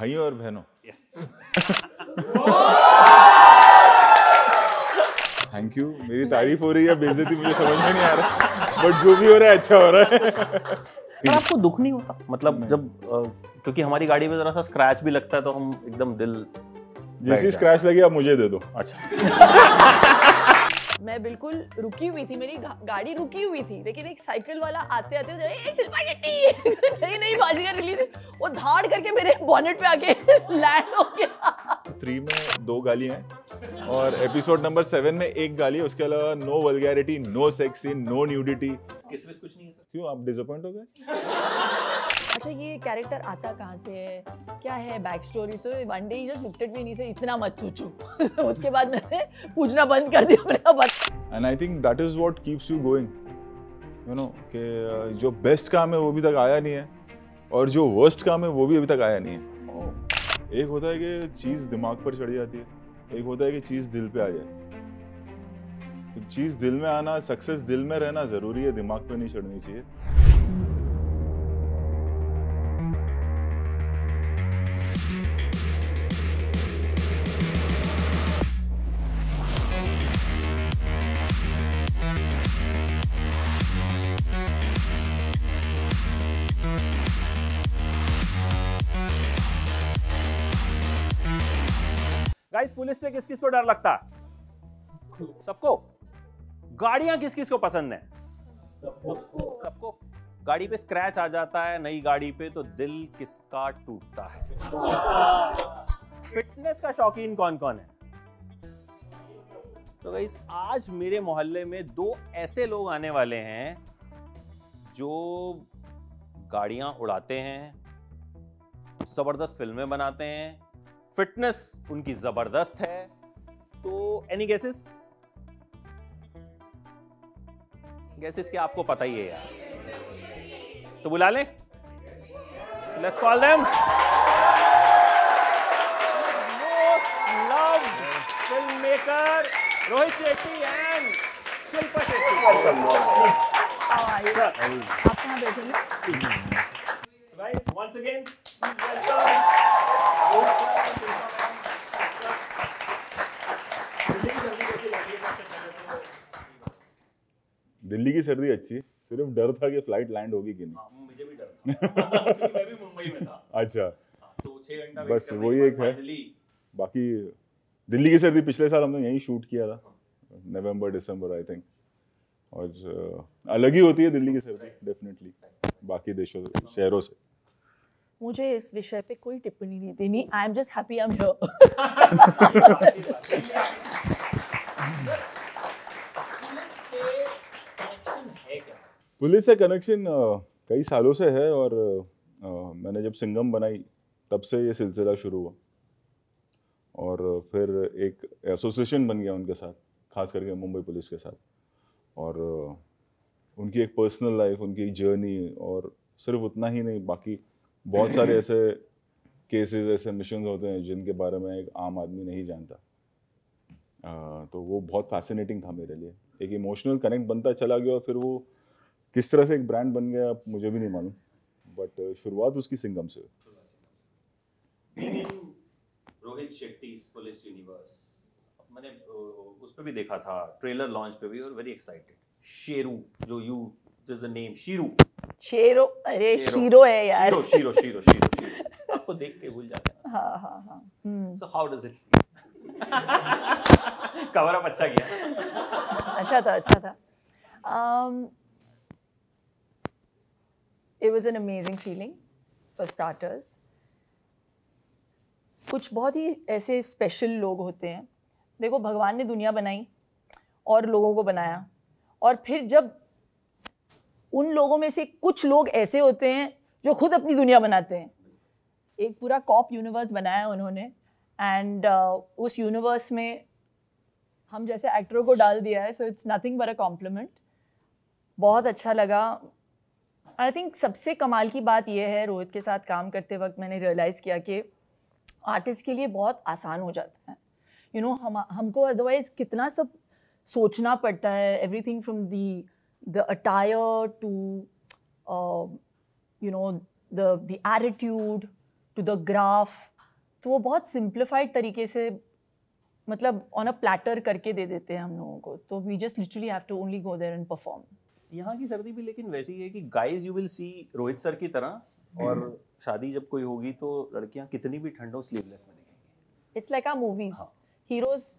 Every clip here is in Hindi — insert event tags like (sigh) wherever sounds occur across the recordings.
भाइयों और बहनों यस थैंक यू मेरी तारीफ हो रही है बेजती मुझे समझ में नहीं आ रहा बट जो भी हो रहा है अच्छा हो रहा है पर आपको दुख नहीं होता मतलब जब क्योंकि हमारी गाड़ी में जरा सा स्क्रैच भी लगता है तो हम एकदम दिल जैसी स्क्रैच लगे आप मुझे दे दो अच्छा (laughs) मैं बिल्कुल रुकी हुई थी मेरी गा, गाड़ी रुकी हुई थी लेकिन एक साइकिल वाला आते आते जो शिल्पा शेट्टी नहीं नहीं बाजी कर ली थी वो धाड़ करके मेरे बॉनेट पे आके लैंड (laughs) हो गया थ्री में दो गाली हैं और एपिसोड नंबर सेवन में एक गाली है उसके अलावा no vulgarity no sexy no nudity किसमें कुछ नहीं है क्यों आप डिसअपॉइंट हो गए (laughs) अच्छा ये कैरेक्टर आता कहाँ से है क्या है बैक स्टोरी तो one day just looked at me नहीं से इतना मत सोचो (laughs) उसके बाद मैंने पूछना बंद कर दिया मेरा बस and I think that is what keeps you going you know के जो बेस्ट काम है वो अभी तक आया नहीं है और जो वर्स्ट काम है वो भी अभी तक आया नहीं है oh. एक होता है कि चीज़ दिमाग पर चढ़ जाती है एक होता है कि चीज़ दिल पे आ जाए तो चीज़ दिल में आना सक्सेस दिल में रहना ज़रूरी है दिमाग पे नहीं चढ़नी चाहिए गाइस पुलिस से किस किस को डर लगता है सबको गाड़ियां किस किस को पसंद है सबको गाड़ी पे स्क्रैच आ जाता है नई गाड़ी पे तो दिल किसका टूटता है फिटनेस का शौकीन कौन कौन है तो गाइस आज मेरे मोहल्ले में दो ऐसे लोग आने वाले हैं जो गाड़ियां उड़ाते हैं जबरदस्त फिल्में बनाते हैं फिटनेस उनकी जबरदस्त है तो एनी गैसेस गैसेस के आपको पता ही है यार तो बुला लें let's call them film maker Rohit Shetty and Shilpa Shetty once again Delhi की सर्दी अच्छी सिर्फ डर था कि फ्लाइट लैंड होगी कि नहीं हाँ, मुझे भी डर था मैं भी मुंबई में था अच्छा हाँ, तो घंटा बस वही एक है बाकी दिल्ली की सर्दी पिछले साल हमने यहीं शूट किया था हाँ। नवंबर दिसंबर आई थिंक और अलग ही होती है दिल्ली की सर्दी डेफिनेटली बाकी देशों शहरों से मुझे इस विषय पे कोई टिप्पणी नहीं देनी I am just happy I am here police से कनेक्शन कई सालों से है और आ, मैंने जब सिंगम बनाई तब से ये सिलसिला शुरू हुआ और फिर एक एसोसिएशन बन गया उनके साथ खास करके मुंबई पुलिस के साथ और उनकी एक पर्सनल लाइफ उनकी एक जर्नी और सिर्फ उतना ही नहीं बाकी बहुत सारे ऐसे केसेस ऐसे मिशन होते हैं जिनके बारे में एक आम आदमी नहीं जानता आ, तो वो बहुत फैसिनेटिंग था मेरे लिए एक इमोशनल कनेक्ट बनता चला गया और फिर वो किस तरह से एक ब्रांड बन गया मुझे भी नहीं मालूम बट uh, शुरुआत उसकी सिंगम से रोहित शेट्टी पुलिस यूनिवर्स मैंने उस पर भी देखा था ट्रेलर लॉन्च पे भी और वेरी एक्साइटेड शेरू जो you is a name Sheru shero अरे शीरो है यार शीरो शीरो शीरो शीरो, आपको देख के भूल जाते हैं हां हां हां so how does it cover up अच्छा किया अच्छा था अच्छा था um, it was an amazing feeling for starters कुछ बहुत ही ऐसे स्पेशल लोग होते हैं देखो भगवान ने दुनिया बनाई और लोगों को बनाया और फिर जब उन लोगों में से कुछ लोग ऐसे होते हैं जो खुद अपनी दुनिया बनाते हैं एक पूरा कॉप यूनिवर्स बनाया उन्होंने एंड uh, उस यूनिवर्स में हम जैसे एक्टरों को डाल दिया है सो इट्स नथिंग बर अ कॉम्प्लीमेंट बहुत अच्छा लगा आई थिंक सबसे कमाल की बात यह है रोहित के साथ काम करते वक्त मैंने रियलाइज़ किया कि आर्टिस्ट के लिए बहुत आसान हो जाता है यू you नो know, हम हमको अदरवाइज़ कितना सब सोचना पड़ता है everything from the the attire to you know the the attitude to the graph तो वो बहुत सिंप्लीफाइड तरीके से मतलब ऑन अ प्लेटर करके दे देते हैं हम लोगों को तो we just literally have to only go there and perform यहाँ की सर्दी भी लेकिन वैसी है कि guys you will see Rohit sir की तरह और (clears throat) शादी जब कोई होगी तो लड़कियां कितनी भी ठंड हो स्लीवलेस में दिखेंगी it's like a movies heroes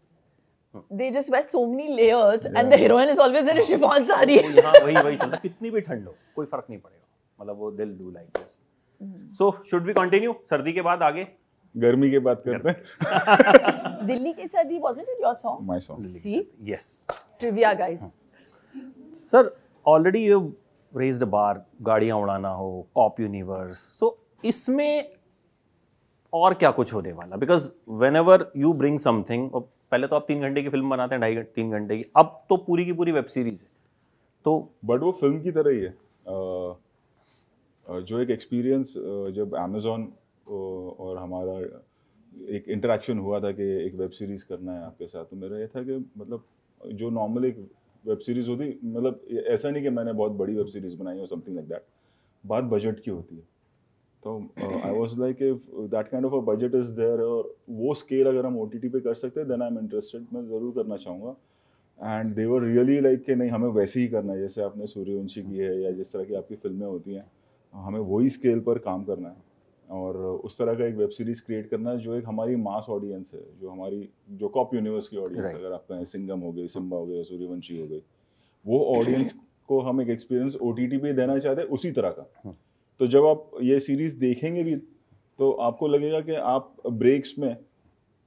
they just wear so many layers yeah. and the heroine is always in a हाँ। chiffon sari तो वही वही चलता कितनी भी ठंड हो कोई फर्क नहीं पड़ेगा मतलब वो दिल do like this so should be continue सर्दी के बाद आगे गर्मी की बात करते हैं (laughs) दिल्ली की सर्दी wasn't it your song my song see yes trivia guys sir already you raise the bar गाड़ियाँ उड़ाना हो कॉप यूनिवर्स सो इसमें और क्या कुछ होने वाला because whenever you bring something पहले तो आप तीन घंटे की फिल्म बनाते हैं ढाई तीन घंटे की अब तो पूरी की पूरी वेब सीरीज है तो बट वो फिल्म की तरह ही है जो एक एक्सपीरियंस जब अमेजोन और हमारा एक इंटरेक्शन हुआ था कि एक वेब सीरीज़ करना है आपके साथ तो मेरा ये था कि मतलब जो नॉर्मल एक वेब सीरीज होती मतलब ऐसा नहीं कि मैंने बहुत बड़ी वेब सीरीज बनाई हो समथिंग लाइक दैट बात बजट की होती है तो I was like if that kind of a budget is there और वो स्केल अगर हम ओ पे कर सकते हैं देन आई एम इंटरेस्टेड मैं ज़रूर करना चाहूँगा and they were really like कि नहीं हमें वैसे ही करना है जैसे आपने सूर्यवंशी की है या जिस तरह की आपकी फिल्में होती हैं हमें वही स्केल पर काम करना है और उस तरह का एक वेब सीरीज़ क्रिएट करना जो एक हमारी मास ऑडियंस है जो हमारी जो कॉप यूनिवर्स की ऑडियंस right. अगर आप कहें सिंगम हो गए सिम्बा हो गए सूर्यवंशी हो गई वो ऑडियंस (coughs) को हम एक एक्सपीरियंस ओ टी पे देना चाहते हैं उसी तरह का हाँ। तो जब आप ये सीरीज़ देखेंगे भी तो आपको लगेगा कि आप ब्रेक्स में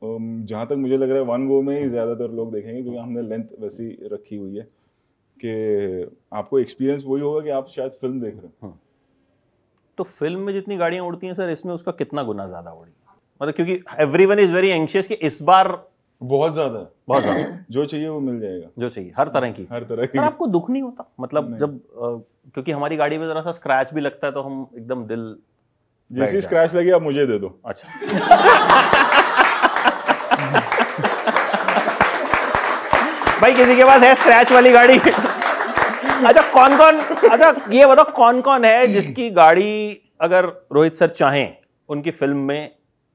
जहाँ तक मुझे लग रहा है वन गो में ही ज़्यादातर लोग देखेंगे क्योंकि हमने लेंथ वैसी रखी हुई है कि आपको एक्सपीरियंस वही होगा कि आप शायद फिल्म देख रहे हैं तो फिल्म में जितनी गाड़ियां उड़ती हैं सर इसमें उसका कितना गुना ज़्यादा उड़ी मतलब क्योंकि everyone is very anxious कि इस बार बहुत ज्यादा बहुत ज्यादा (coughs) जो चाहिए वो मिल जाएगा जो चाहिए हर तरह की हर तरह की आपको दुख नहीं होता मतलब नहीं। जब आ, क्योंकि हमारी गाड़ी में जरा सा स्क्रैच भी लगता है तो हम एकदम दिल जैसी स्क्रैच लगे आप मुझे दे दो अच्छा (laughs) भाई किसी के पास है स्क्रैच वाली गाड़ी अच्छा कौन कौन अच्छा ये बताओ कौन कौन है जिसकी गाड़ी अगर रोहित सर चाहें उनकी फिल्म में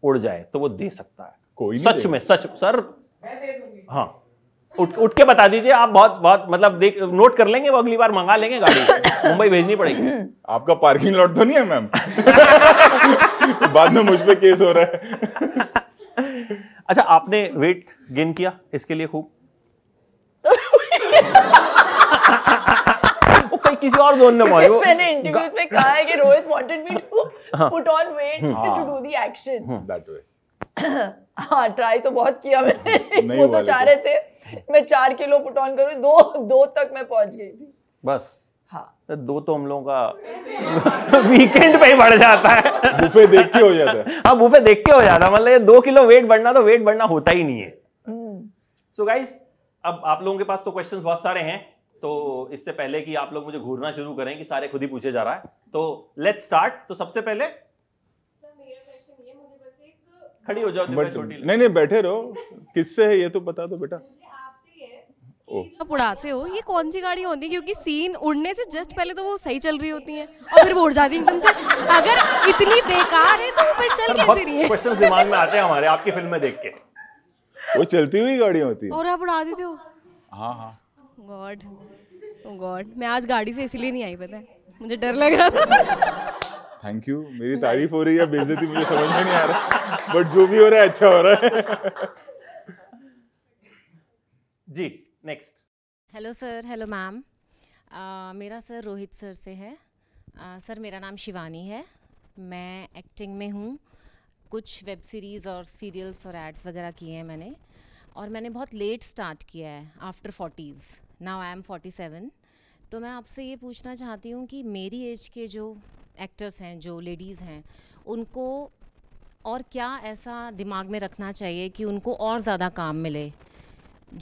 उड़ जाए तो वो दे सकता है कोई सच में सच सर हाँ उठ उठ के बता दीजिए आप बहुत बहुत मतलब देख नोट कर लेंगे वो अगली बार मंगा लेंगे गाड़ी मुंबई भेजनी पड़ेगी (clears throat) आपका पार्किंग लॉट तो नहीं है मैम (laughs) बाद में मुझ पर केस हो रहा है (laughs) अच्छा आपने वेट गेन किया इसके लिए खूब (laughs) पे किसी और जोन में पहुंचो (laughs) मैंने इंटरव्यूज में कहा है कि Rohit wanted me to put on weight to do the action that way हाँ ट्राई हाँ। हम्म, (clears throat) हाँ, तो बहुत किया मैंने हम्म, हम्म, वो तो चाह रहे थे मैं चार किलो पुट ऑन करूँ दो दो तक मैं पहुंच गई थी बस हाँ तो दो तो हम लोगों का वीकेंड (laughs) पे ही बढ़ जाता है बुफे देख के हो जाता है (laughs) हाँ बुफे देख के हो जाता है मतलब ये दो किलो वेट बढ़ना तो वेट बढ़ना होता ही नहीं है सो so गाइस अब आप लोगों के पास तो क्वेश्चंस बहुत सारे हैं तो इससे पहले कि आप लोग मुझे घूरना शुरू करें कि सारे खुद ही पूछे जा रहा है तो लेट्स स्टार्ट तो सबसे पहले खड़ी हो जाओ छोटी नहीं नहीं बैठे रहो किससे है ये तो बता दो बेटा आप उड़ाते हो ये कौन सी गाड़ी होती है क्योंकि सीन उड़ने से जस्ट पहले तो वो सही चल रही होती है और फिर वो उड़ जाती है से अगर इतनी बेकार है तो वो फिर चल कैसे रही है क्वेश्चंस दिमाग में आते हैं हमारे आपकी फिल्म में देख के वो चलती हुई गाड़ी होती है और आप उड़ा देते हो हाँ हाँ गॉड ओ गॉड मैं आज गाड़ी से इसीलिए नहीं आई पता है मुझे डर लग रहा था थैंक यू मेरी तारीफ हो रही है बेइज्जती मुझे समझ में नहीं आ रहा बट जो भी हो रहा है अच्छा हो रहा है जी next hello sir hello ma'am मेरा सर रोहित सर से है uh, सर मेरा नाम शिवानी है मैं एक्टिंग में हूँ कुछ वेब सीरीज़ और सीरियल्स और एड्स वगैरह किए हैं मैंने और मैंने बहुत लेट स्टार्ट किया है after forties now I am forty seven तो मैं आपसे ये पूछना चाहती हूँ कि मेरी एज के जो एक्टर्स हैं जो लेडीज़ हैं उनको और क्या ऐसा दिमाग में रखना चाहिए कि उनको और ज़्यादा काम मिले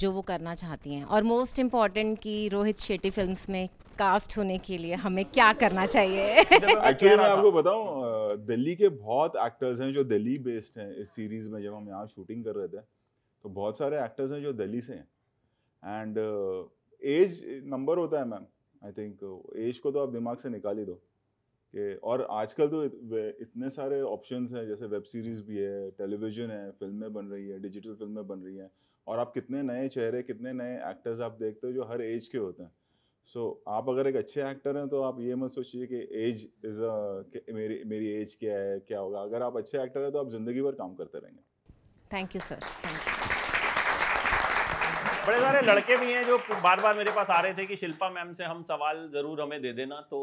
जो वो करना चाहती हैं और मोस्ट इम्पॉर्टेंट कि रोहित शेट्टी फिल्म में कास्ट होने के लिए हमें क्या करना चाहिए एक्चुअली (laughs) मैं आपको बताऊं दिल्ली के बहुत एक्टर्स हैं जो दिल्ली बेस्ड हैं इस सीरीज़ में जब हम यहाँ शूटिंग कर रहे थे तो बहुत सारे एक्टर्स हैं जो दिल्ली से हैं एंड uh, एज नंबर होता है मैम आई थिंक एज को तो आप दिमाग से निकाल ही दो के और आजकल तो इतने सारे ऑप्शंस हैं जैसे वेब सीरीज़ भी है टेलीविज़न है फिल्में बन रही है डिजिटल फिल्में बन रही हैं और आप कितने नए चेहरे कितने नए एक्टर्स आप देखते हो जो हर एज के होते हैं सो so, आप अगर एक अच्छे एक्टर हैं तो आप ये मत सोचिए कि एज इज़ मेरी मेरी एज क्या है क्या होगा अगर आप अच्छे एक्टर हैं तो आप ज़िंदगी भर काम करते रहेंगे thank you sir thank you बड़े सारे लड़के भी हैं जो बार बार मेरे पास आ रहे थे कि शिल्पा मैम से हम सवाल जरूर हमें दे देना तो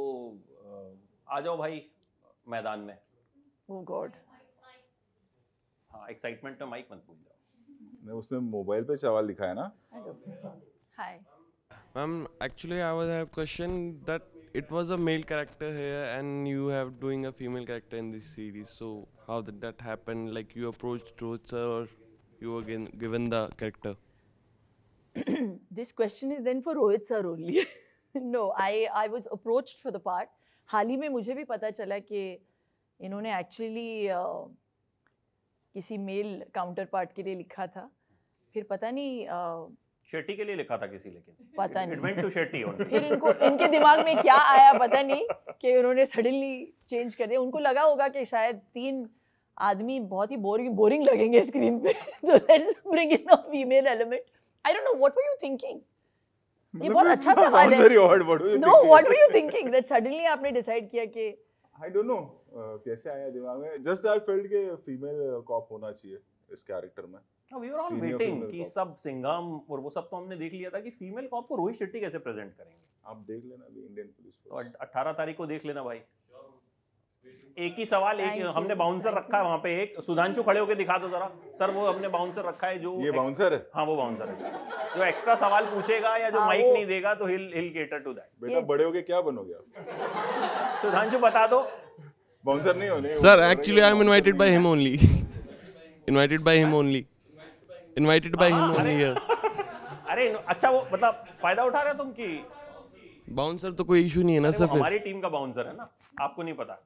आ जाओ भाई मैदान में गॉड oh हाँ एक्साइटमेंट में माइक मत भूल जाओ उसने मोबाइल पे सवाल लिखा है ना hi ma'am actually I was have question that it was a male character here and you have doing a female character in this series so how that happened like you approached towards her और you were given the character (clears throat) this question is then for Rohit sir only. (laughs) no, I I was approached for the part. हाल ही में मुझे भी पता चला कि इन्होंने एक्चुअली किसी मेल काउंटर पार्ट के लिए लिखा था फिर पता नहीं शेट्टी के लिए लिखा था किसी लेकिन पता नहीं इट टू शेट्टी (laughs) फिर इनको इनके दिमाग में क्या आया पता नहीं कि उन्होंने सडनली चेंज कर दिया उनको लगा होगा कि शायद तीन आदमी बहुत ही बोरिंग बोरिंग लगेंगे स्क्रीन पे (laughs) तो let's bring in a female element I don't know what were you thinking. ये मतलब बहुत अच्छा सवाल है No, what were you thinking that suddenly आपने decide किया कि आई डोंट नो कैसे आया दिमाग में Just I felt कि female cop होना चाहिए इस character में कि सब और वो सब तो हमने देख लिया था कि को रोहित शेट्टी कैसे प्रेजेंट करेंगे आप देख लेना अभी इंडियन पुलिस तो 18 तारीख को देख लेना भाई एक ही सवाल एक ही हमने बाउंसर रखा है वहां पे एक सुधांशु खड़े होकर दिखा दो जरा सर वो हमने बाउंसर रखा है जो ये बाउंसर है हाँ वो बाउंसर है जो एक्स्ट्रा सवाल पूछेगा या जो माइक हाँ, नहीं देगा तो he'll he'll cater to that बेटा बड़े होके क्या बनोगे आप सुधांशु बता दो बाउंसर नहीं होने sir actually I am invited by him only invited by him only invited by him only अरे अच्छा वो मतलब फायदा उठा रहे हो तुम की बाउंसर तो कोई इशू नहीं है ना सर हमारी टीम का बाउंसर है ना आपको नहीं पता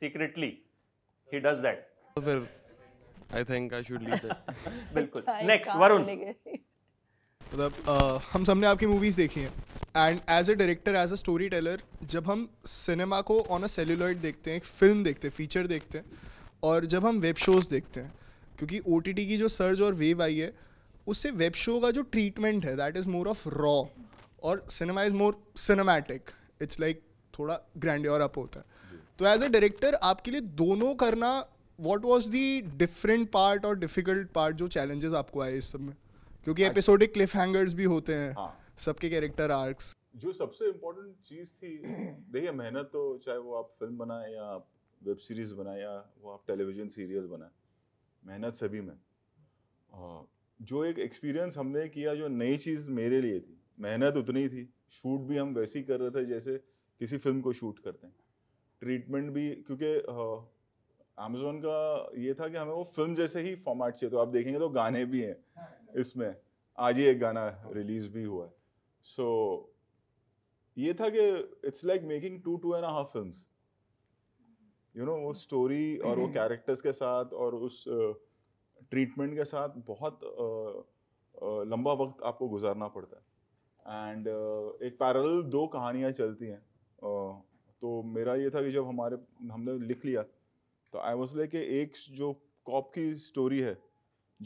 सीक्रेटली ही डज दैट तो फिर I think I should leave that बिल्कुल नेक्स्ट (laughs) वरुण मतलब हम सबने आपकी मूवीज देखी हैं and as a director as a storyteller जब हम सिनेमा को ऑन अ सेल्यूलॉइड देखते हैं फिल्म देखते हैं फीचर देखते हैं और जब हम वेब शोज़ देखते हैं क्योंकि ओ की जो सर्ज और वेव आई है उससे वेब शो का जो ट्रीटमेंट है that is more of raw और cinema is more cinematic it's like थोड़ा ग्रैंड अप होता है तो एज अ डायरेक्टर आपके लिए दोनों करना what was the different part और डिफिकल्ट पार्ट जो चैलेंजेस आपको आए इस सब में क्योंकि एपिसोडिक क्लिफ हैंगर्स भी होते हैं हाँ। सबके कैरेक्टर आर्क्स जो सबसे इम्पोर्टेंट चीज़ थी (clears throat) देखिए मेहनत तो चाहे वो आप फिल्म बनाए या आप वेब सीरीज बनाए या वो आप टेलीविजन सीरियल बनाए मेहनत सभी में जो एक एक्सपीरियंस हमने किया जो नई चीज़ मेरे लिए थी मेहनत उतनी थी शूट भी हम वैसे ही कर रहे थे जैसे किसी फिल्म को शूट करते हैं ट्रीटमेंट भी क्योंकि अमेजोन का ये था कि हमें वो फिल्म जैसे ही फॉर्मेट चाहिए तो आप देखेंगे तो गाने भी हैं हाँ। इसमें आज ही एक गाना रिलीज भी हुआ है सो so, ये था कि it's like making two two and half film you know वो स्टोरी और वो कैरेक्टर्स के साथ और उस ट्रीटमेंट के साथ बहुत uh, uh, लंबा वक्त आपको गुजारना पड़ता है एंड uh, एक पैरल दो कहानियाँ चलती हैं तो मेरा ये था कि जब हमारे हमने लिख लिया तो आई वॉज लाइक एक जो कॉप की स्टोरी है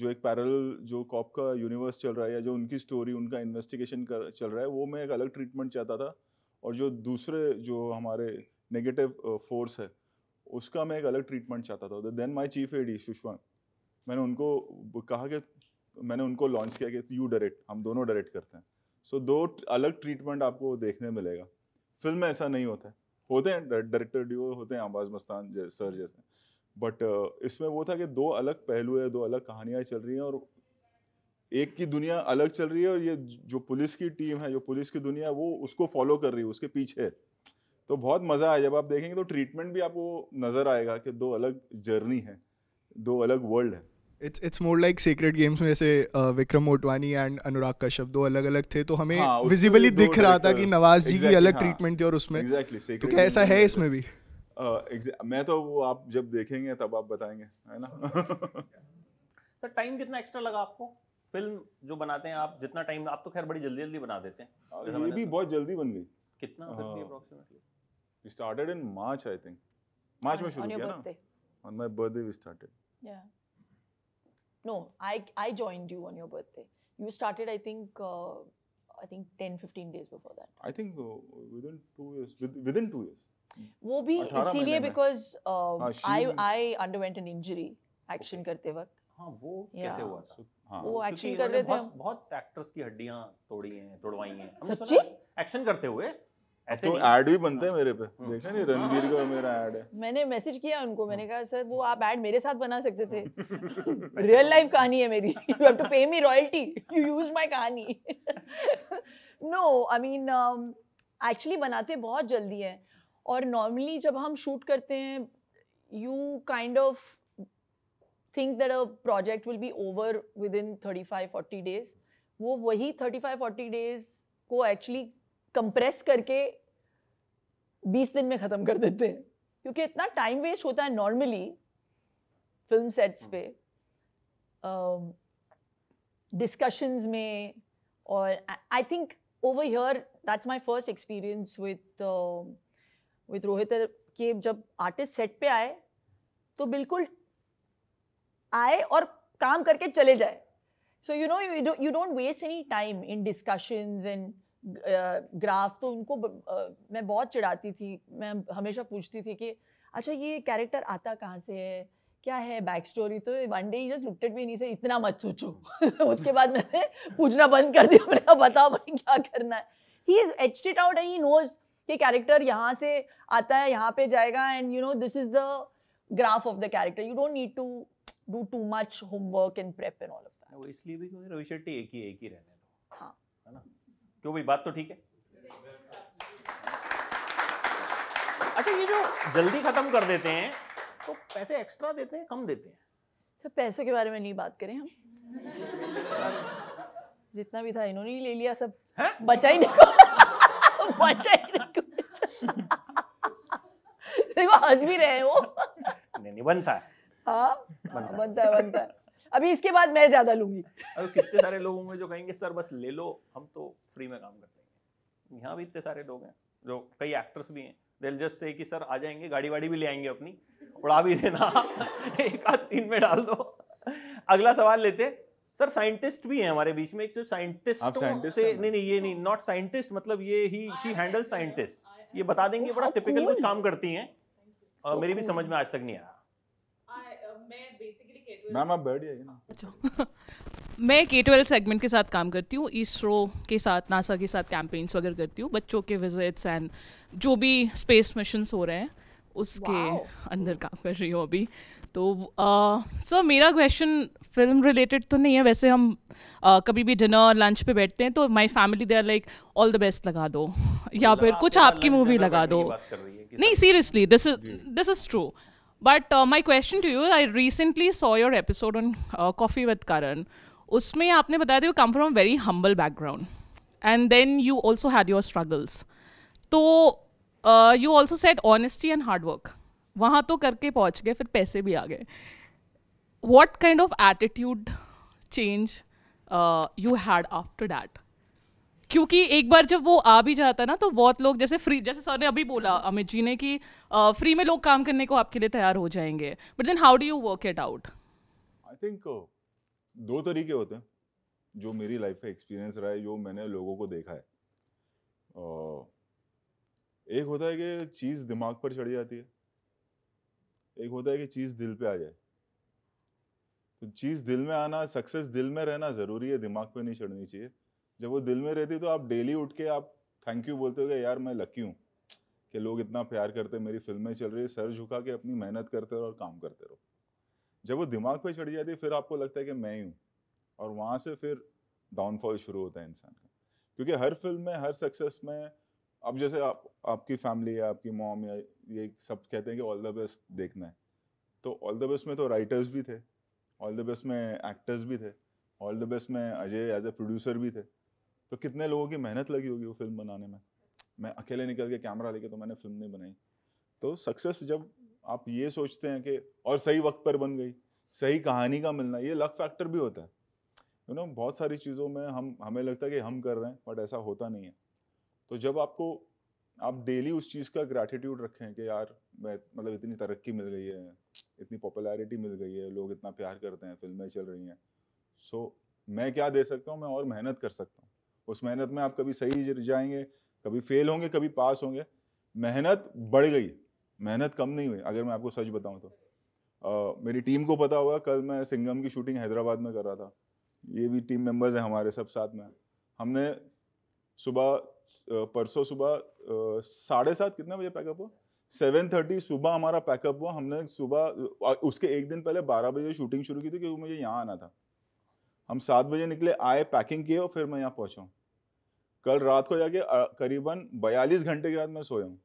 जो एक पैरल जो कॉप का यूनिवर्स चल रहा है या जो उनकी स्टोरी उनका इन्वेस्टिगेशन कर चल रहा है वो मैं एक अलग ट्रीटमेंट चाहता था और जो दूसरे जो हमारे नेगेटिव फोर्स है उसका मैं एक अलग ट्रीटमेंट चाहता था then my chief AD Sushma मैंने उनको कहा कि मैंने उनको लॉन्च किया कि यू डायरेक्ट हम दोनों डायरेक्ट करते हैं सो so, दो अलग ट्रीटमेंट आपको देखने मिलेगा फिल्म में ऐसा नहीं होता है होते हैं डायरेक्टर ड्यू होते हैं आबाज मस्तान सर हम्म। जैसे बट इसमें वो था कि दो अलग पहलू है दो अलग कहानियां चल रही हैं और एक की दुनिया अलग चल रही है और ये जो पुलिस की टीम है जो पुलिस की दुनिया है वो उसको फॉलो कर रही है उसके पीछे तो बहुत मज़ा आया जब आप देखेंगे तो ट्रीटमेंट भी आपको नज़र आएगा कि दो अलग जर्नी है दो अलग वर्ल्ड है it's it's more like Sacred Games में जैसे विक्रम मोटवानी एंड अनुराग कश्यप दो अलग अलग थे तो हमें विजिबली हाँ, दिख रहा था कि नवाज जी की अलग ट्रीटमेंट हाँ। थी और उसमें तो क्या ऐसा है इसमें भी uh, मैं तो वो आप जब देखेंगे तब आप बताएंगे है ना (laughs) सर टाइम कितना एक्स्ट्रा लगा आपको फिल्म जो बनाते हैं आप जितना टाइम आप तो खैर बड़ी जल्दी जल्दी बना देते हैं हाँ, ये भी बहुत जल्दी बन गई कितना approximately started in March I think March में हाँ, शुरू किया ना on my birthday we started या no i i joined you on your birthday you started i think uh, i think 10 15 days before that i think uh, within 2 years with, within 2 years वो भी इसीलिए because I I underwent an injury action करते वक्त हाँ वो कैसे हुआ हाँ, वो एक्शन कर रहे थे बहुत एक्टर्स की हड्डियां तोड़ी हैं तोड़वाई हैं सच्ची एक्शन करते हुए ऐसे तो ऐड भी बनते हाँ। हैं मेरे पे हाँ। देखा नहीं रणबीर का मेरा ऐड है मैंने मैसेज किया उनको मैंने हाँ। कहा सर वो आप ऐड मेरे साथ बना सकते थे रियल (laughs) लाइफ (laughs) कहानी है मेरी you have to pay me royalty you use my कहानी नो आई मीन एक्चुअली बनाते बहुत जल्दी है और नॉर्मली जब हम शूट करते हैं you kind of think that a project will be over within thirty five forty days वो वही थर्टी फाइव फोर्टी डेज को एक्चुअली कंप्रेस करके बीस दिन में ख़त्म कर देते हैं क्योंकि इतना टाइम वेस्ट होता है नॉर्मली फिल्म सेट्स पे डिस्कशंस um, uh, में और I think over here that's my first experience with with Rohit के जब आर्टिस्ट सेट पे आए तो बिल्कुल आए और काम करके चले जाए so you know you don't waste any time in discussions and graph तो उनको मैं बहुत चिढ़ाती थी मैं हमेशा पूछती थी कि अच्छा ये कैरेक्टर आता कहाँ से है क्या है बैक स्टोरी तो वन डे जस्ट लुकट भी नहीं से इतना मत सोचो (laughs) उसके बाद मैंने पूछना बंद कर दिया मैंने कहा बताओ भाई क्या करना है he is etch it out and he knows कि कैरेक्टर यहाँ से आता है यहाँ पे जाएगा and you know this is the graph of the character you don't need to do too much homework and prep and all of that वो इसलिए भी क्योंकि रवि शेट्टी एक ही एक ही रहना क्यों भाई बात तो ठीक है अच्छा ये जो जल्दी खत्म कर देते हैं तो पैसे एक्स्ट्रा देते हैं कम देते हैं सर पैसों के बारे में नहीं बात करें हम जितना भी था इन्होंने ही ले लिया सब है? बचा ही नहीं (laughs) बचा ही नहीं देखो हंस भी रहे हैं वो नहीं नहीं बनता है हाँ बनता है बनता है अभी इसके बाद मैं ज्यादा लूंगी अब कितने सारे लोग होंगे जो कहेंगे सर बस ले लो हम तो फ्री में काम करते हैं यहाँ भी इतने सारे लोग हैं जो कई एक्ट्रेस भी हैं दिल जस्ट से कि सर आ जाएंगे गाड़ी वाड़ी भी ले आएंगे अपनी उड़ा भी देना (laughs) एक आध सीन में डाल दो अगला सवाल लेते सर साइंटिस्ट भी है हमारे बीच में एक जो साइंटिस्ट तो से नहीं नहीं ये नहीं नॉट साइंटिस्ट मतलब ये ही शी हैंडल साइंटिस्ट ये बता देंगे बड़ा टिपिकल कुछ काम करती हैं मेरी भी समझ में आज तक नहीं आया uh, मैं मैम आप बैठ जाइए ना अच्छा (laughs) मैं के ट्वेल्व सेगमेंट के साथ काम करती हूँ इसरो के साथ नासा के साथ कैंपेन्स वगैरह करती हूँ बच्चों के विजिट्स एंड जो भी स्पेस मिशन हो रहे हैं उसके अंदर काम कर रही हूँ अभी तो सर मेरा क्वेश्चन फिल्म रिलेटेड तो नहीं है वैसे हम कभी भी डिनर लंच पे बैठते हैं तो my family they are like all the best लगा दो (laughs) या फिर कुछ तो आपकी मूवी लगा दो नहीं seriously this is this is true But uh, my question to you, I recently saw your episode on uh, Coffee with Karan. Usme aapne that you come from a very humble background. And then you also had your struggles. So uh, you also said honesty and hard work. वहाँ तो करके पहुँच गए फिर पैसे भी आ गए what kind of attitude change you had क्योंकि एक बार जब वो आ भी जाता ना तो बहुत लोग जैसे फ्री जैसे सर ने अभी बोला अमित जी ने कि फ्री में लोग काम करने को आपके लिए तैयार हो जाएंगे but then how do you work it out I think दो तरीके होते हैं जो मेरी लाइफ का एक्सपीरियंस रहा है जो मैंने लोगों को देखा है uh, एक होता है कि चीज़ दिमाग पर चढ़ जाती है एक होता है कि चीज़ दिल पे आ जाए तो चीज़ दिल में आना सक्सेस दिल में रहना ज़रूरी है दिमाग पे नहीं चढ़नी चाहिए जब वो दिल में रहती तो आप डेली उठ के आप थैंक यू बोलते हो यार मैं लकी हूँ कि लोग इतना प्यार करते मेरी फिल्में चल रही है सर झुका के अपनी मेहनत करते रहो और काम करते रहो जब वो दिमाग पे चढ़ जाती है फिर आपको लगता है कि मैं ही हूँ और वहाँ से फिर डाउनफॉल शुरू होता है इंसान का क्योंकि हर फिल्म में हर सक्सेस में अब जैसे आप आपकी फैमिली या आपकी मॉम या ये सब कहते हैं कि ऑल द बेस्ट देखना है तो ऑल द बेस्ट में तो राइटर्स भी थे ऑल द बेस्ट में एक्टर्स भी थे ऑल द बेस्ट में अजय एज ए प्रोड्यूसर भी थे तो कितने लोगों की मेहनत लगी होगी वो फिल्म बनाने में मैं अकेले निकल के कैमरा लेके तो मैंने फिल्म नहीं बनाई तो सक्सेस जब आप ये सोचते हैं कि और सही वक्त पर बन गई सही कहानी का मिलना ये लक फैक्टर भी होता है यू नो बहुत सारी चीज़ों में हम हमें लगता है कि हम कर रहे हैं बट ऐसा होता नहीं है तो जब आपको आप डेली उस चीज़ का ग्रैटिट्यूड रखें कि यार मैं मतलब इतनी तरक्की मिल गई है इतनी पॉपुलैरिटी मिल गई है लोग इतना प्यार करते हैं फिल्में चल रही हैं सो so, मैं क्या दे सकता हूँ मैं और मेहनत कर सकता हूँ उस मेहनत में आप कभी सही जाएंगे कभी फेल होंगे कभी पास होंगे मेहनत बढ़ गई मेहनत कम नहीं हुई अगर मैं आपको सच बताऊं तो आ, मेरी टीम को पता होगा कल मैं सिंगम की शूटिंग हैदराबाद में कर रहा था ये भी टीम मेंबर्स हैं हमारे सब साथ में हमने सुबह परसों सुबह साढ़े सात कितने बजे पैकअप हुआ सेवन थर्टी सुबह हमारा पैकअप हुआ हमने सुबह उसके एक दिन पहले बारह बजे शूटिंग शुरू की थी क्योंकि मुझे यहाँ आना था हम सात बजे निकले आए पैकिंग किए और फिर मैं यहाँ पहुँचा कल रात को जाके करीबन बयालीस घंटे के बाद मैं सोया हूँ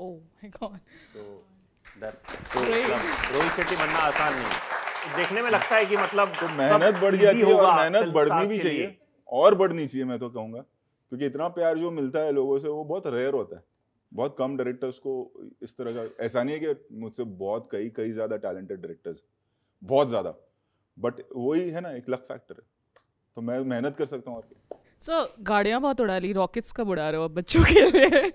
oh रोहित शेट्टी बनना आसान नहीं देखने में लगता है कि मतलब तो मेहनत बढ़ जाती है और मेहनत बढ़नी भी चाहिए और बढ़नी चाहिए मैं तो क्योंकि इतना प्यार जो मिलता है लोगों से वो बहुत रेयर होता है बहुत कम डायरेक्टर्स को इस तरह का ऐसा नहीं है कि मुझसे बहुत कई कई ज़्यादा टैलेंटेड डायरेक्टर्स बहुत ज़्यादा बट वही है ना एक लक फैक्टर है तो मैं मेहनत कर सकता हूँ और सो so, गाड़ियाँ बहुत उड़ा ली रॉकेट्स कब उड़ा रहे हो बच्चों के लिए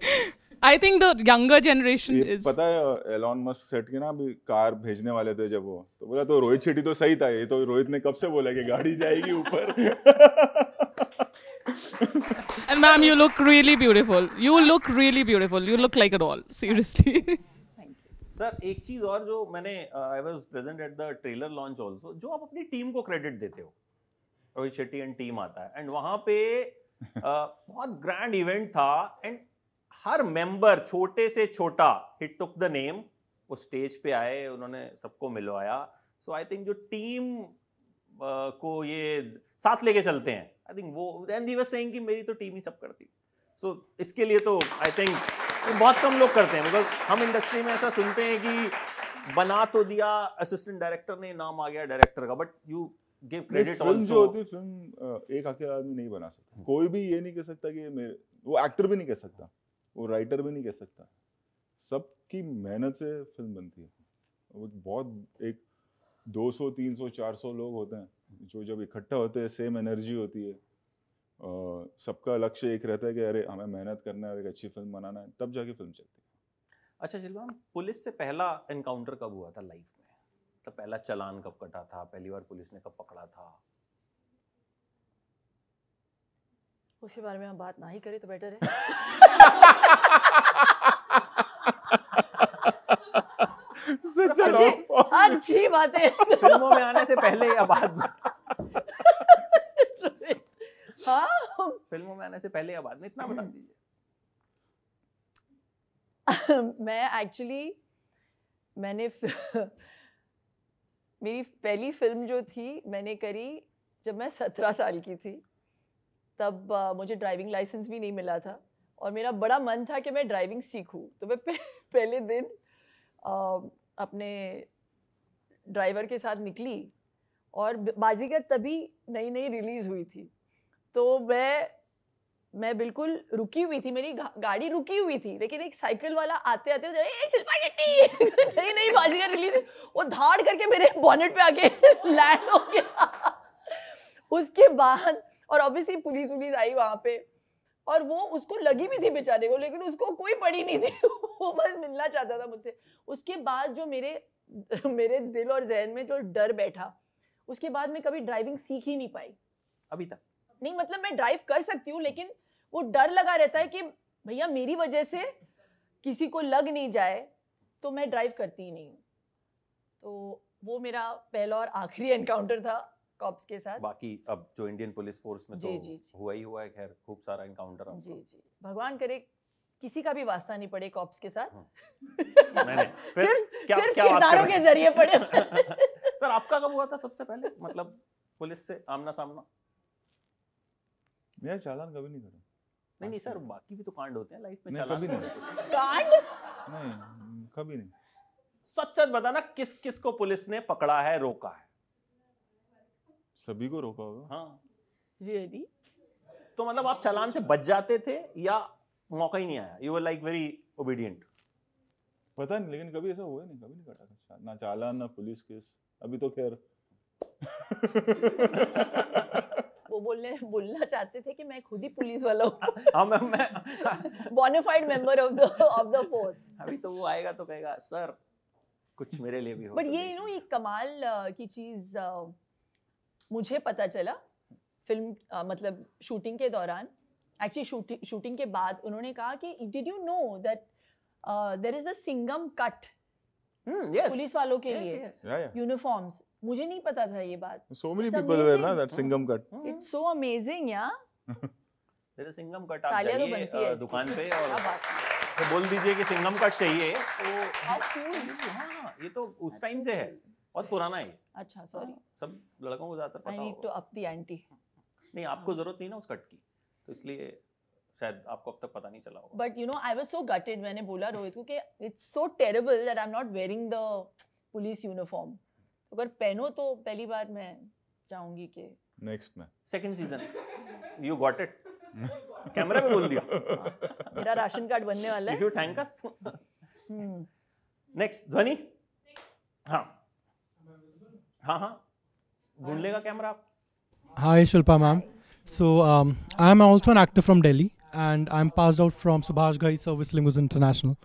I think the younger generation is पता है एलॉन मस्क सेट के ना अभी कार भेजने वाले थे जब वो तो बोला तो रोहित शेट्टी तो सही था ये तो रोहित ने कब से बोला कि गाड़ी जाएगी ऊपर and ma'am you look really beautiful you look really beautiful you look like a doll seriously (laughs) sir एक चीज़ और जो मैंने I was present at the trailer launch also जो आप अपनी टीम को क्रेडिट देते हो रोहित शेट्टी एंड टीम आता है एंड वहां पे uh, (laughs) बहुत ग्रैंड इवेंट था एंड हर मेंबर छोटे से छोटा हिट टुक द नेम वो स्टेज पे आए उन्होंने सबको मिलवाया सो आई थिंक जो टीम uh, को ये साथ लेके चलते हैं आई थिंक वो एंड सेइंग कि मेरी तो टीम ही सब करती सो so, इसके लिए तो आई थिंक बहुत कम लोग करते हैं मतलब हम इंडस्ट्री में ऐसा सुनते हैं कि बना तो दिया असिस्टेंट डायरेक्टर ने नाम आ गया डायरेक्टर का बट यू गिव क्रेडिट जो होती फिल्म एक अकेला आदमी नहीं बना सकता कोई भी ये नहीं कह सकता कि मेरे वो एक्टर भी नहीं कह सकता वो राइटर भी नहीं कह सकता सबकी मेहनत से फिल्म बनती है बहुत एक 200 300 400 लोग होते हैं जो जब इकट्ठा होते हैं सेम एनर्जी होती है सबका लक्ष्य एक रहता है कि अरे हमें मेहनत करना है एक अच्छी फिल्म बनाना है तब जाके फिल्म चलती है अच्छा शिल्पा पुलिस से पहला एनकाउंटर कब हुआ था लाइफ में तो पहला चलान कब कटा था पहली बार पुलिस ने कब पकड़ा था उसके बारे में हम बात ना ही करें तो बेटर है (laughs) अच्छा, अच्छी बातें फिल्मों में आने से पहले या बाद में हाँ फिल्मों में आने से पहले या बाद में इतना बता हम्म। दीजिए (laughs) मैं एक्चुअली मैंने मेरी पहली फिल्म जो थी मैंने करी जब मैं सत्रह साल की थी तब आ, मुझे ड्राइविंग लाइसेंस भी नहीं मिला था और मेरा बड़ा मन था कि मैं ड्राइविंग सीखूं तो मैं (laughs) पहले दिन आ, अपने ड्राइवर के साथ निकली और बाजीगर तभी नई नई रिलीज़ हुई थी तो मैं मैं बिल्कुल रुकी हुई थी मेरी गा, गाड़ी रुकी हुई थी लेकिन एक साइकिल वाला आते आते शिल्पा शेट्टी नहीं नहीं बाजी ली थी वो धाड़ करके मेरे बॉनेट पे आके लैंड (laughs) हो गया उसके बाद और ऑब्वियसली पुलिस वुलिस आई वहाँ पे और वो उसको लगी भी थी बेचारे को लेकिन उसको कोई पड़ी नहीं थी (laughs) वो बस मिलना चाहता था मुझसे उसके बाद जो मेरे (laughs) मेरे दिल और जहन में जो डर बैठा उसके बाद मैं कभी ड्राइविंग सीख ही नहीं पाई अभी तक नहीं मतलब मैं ड्राइव कर सकती हूँ लेकिन वो डर लगा रहता है कि भैया मेरी वजह से किसी को लग नहीं जाए तो मैं ड्राइव करती ही नहीं तो वो मेरा पहला और आखिरी एनकाउंटर था कॉप्स के साथ बाकी अब जो इंडियन पुलिस फोर्स में तो जी, तो जी, जी. हुआ ही हुआ है खैर खूब सारा एनकाउंटर जी जी भगवान करे किसी का भी वास्ता नहीं पड़े कॉप्स के साथ हाँ। (laughs) सिर्फ क्या, सिर्फ किरदारों के जरिए पड़े (laughs) सर आपका कब हुआ था सबसे पहले मतलब पुलिस से आमना सामना मैं चालान कभी नहीं करा नहीं नहीं सर बाकी भी तो कांड होते हैं लाइफ में नहीं, चालान कभी नहीं कांड नहीं कभी नहीं सच सच बताना किस किस को पुलिस ने पकड़ा है रोका है सभी को रोका होगा हाँ रियली तो मतलब आप चालान से बच जाते थे या मौका ही नहीं आया you were like very obedient पता नहीं लेकिन कभी ऐसा हुआ नहीं कभी नहीं कटा ना चालान ना पुलिस केस अभी तो खैर (laughs) वो बोलने बोलना चाहते थे कि मैं खुद ही पुलिस वाला हूँ bona fide member of the of the force अभी तो वो आएगा तो कहेगा सर कुछ मेरे लिए भी हो बट तो ये यू नो ये कमाल की चीज मुझे पता चला फिल्म आ, मतलब शूटिंग के दौरान एक्चुअली शूटिंग शूटिंग के बाद उन्होंने कहा कि did you know that there is a Singham cut hmm, police वालों के yes, लिए यूनिफॉर्म्स yes. yeah, yeah. मुझे नहीं पता था ये बात सो मेनी पीपल वेयर ना that that cut it's so amazing या देयर इज is कट आप जाइए दुकान पे (laughs) और तो बोल दीजिए कि सिंगम कट चाहिए तो हां हाँ, ये तो उस टाइम से है बहुत पुराना है अच्छा सॉरी सब लड़कों को ज्यादातर पता I need to up the ante नहीं आपको जरूरत नहीं ना उस कट की तो इसलिए शायद आपको अब तक पता नहीं चला होगा but you know I was so gutted मैंने बोला रोहित को कि it's so terrible that I am not wearing the police uniform अगर पहनो तो पहली बार मैं चाहूंगी कि नेक्स्ट में second season you got it camera में बोल दिया मेरा राशन कार्ड बनने वाला है यू थैंक अस नेक्स्ट ध्वनि हाँ हाँ हाँ ढूंढ लेगा कैमरा आप hi Shilpa ma'am so I am also an actor from Delhi and I am passed out from Subhash Ghai Whistling International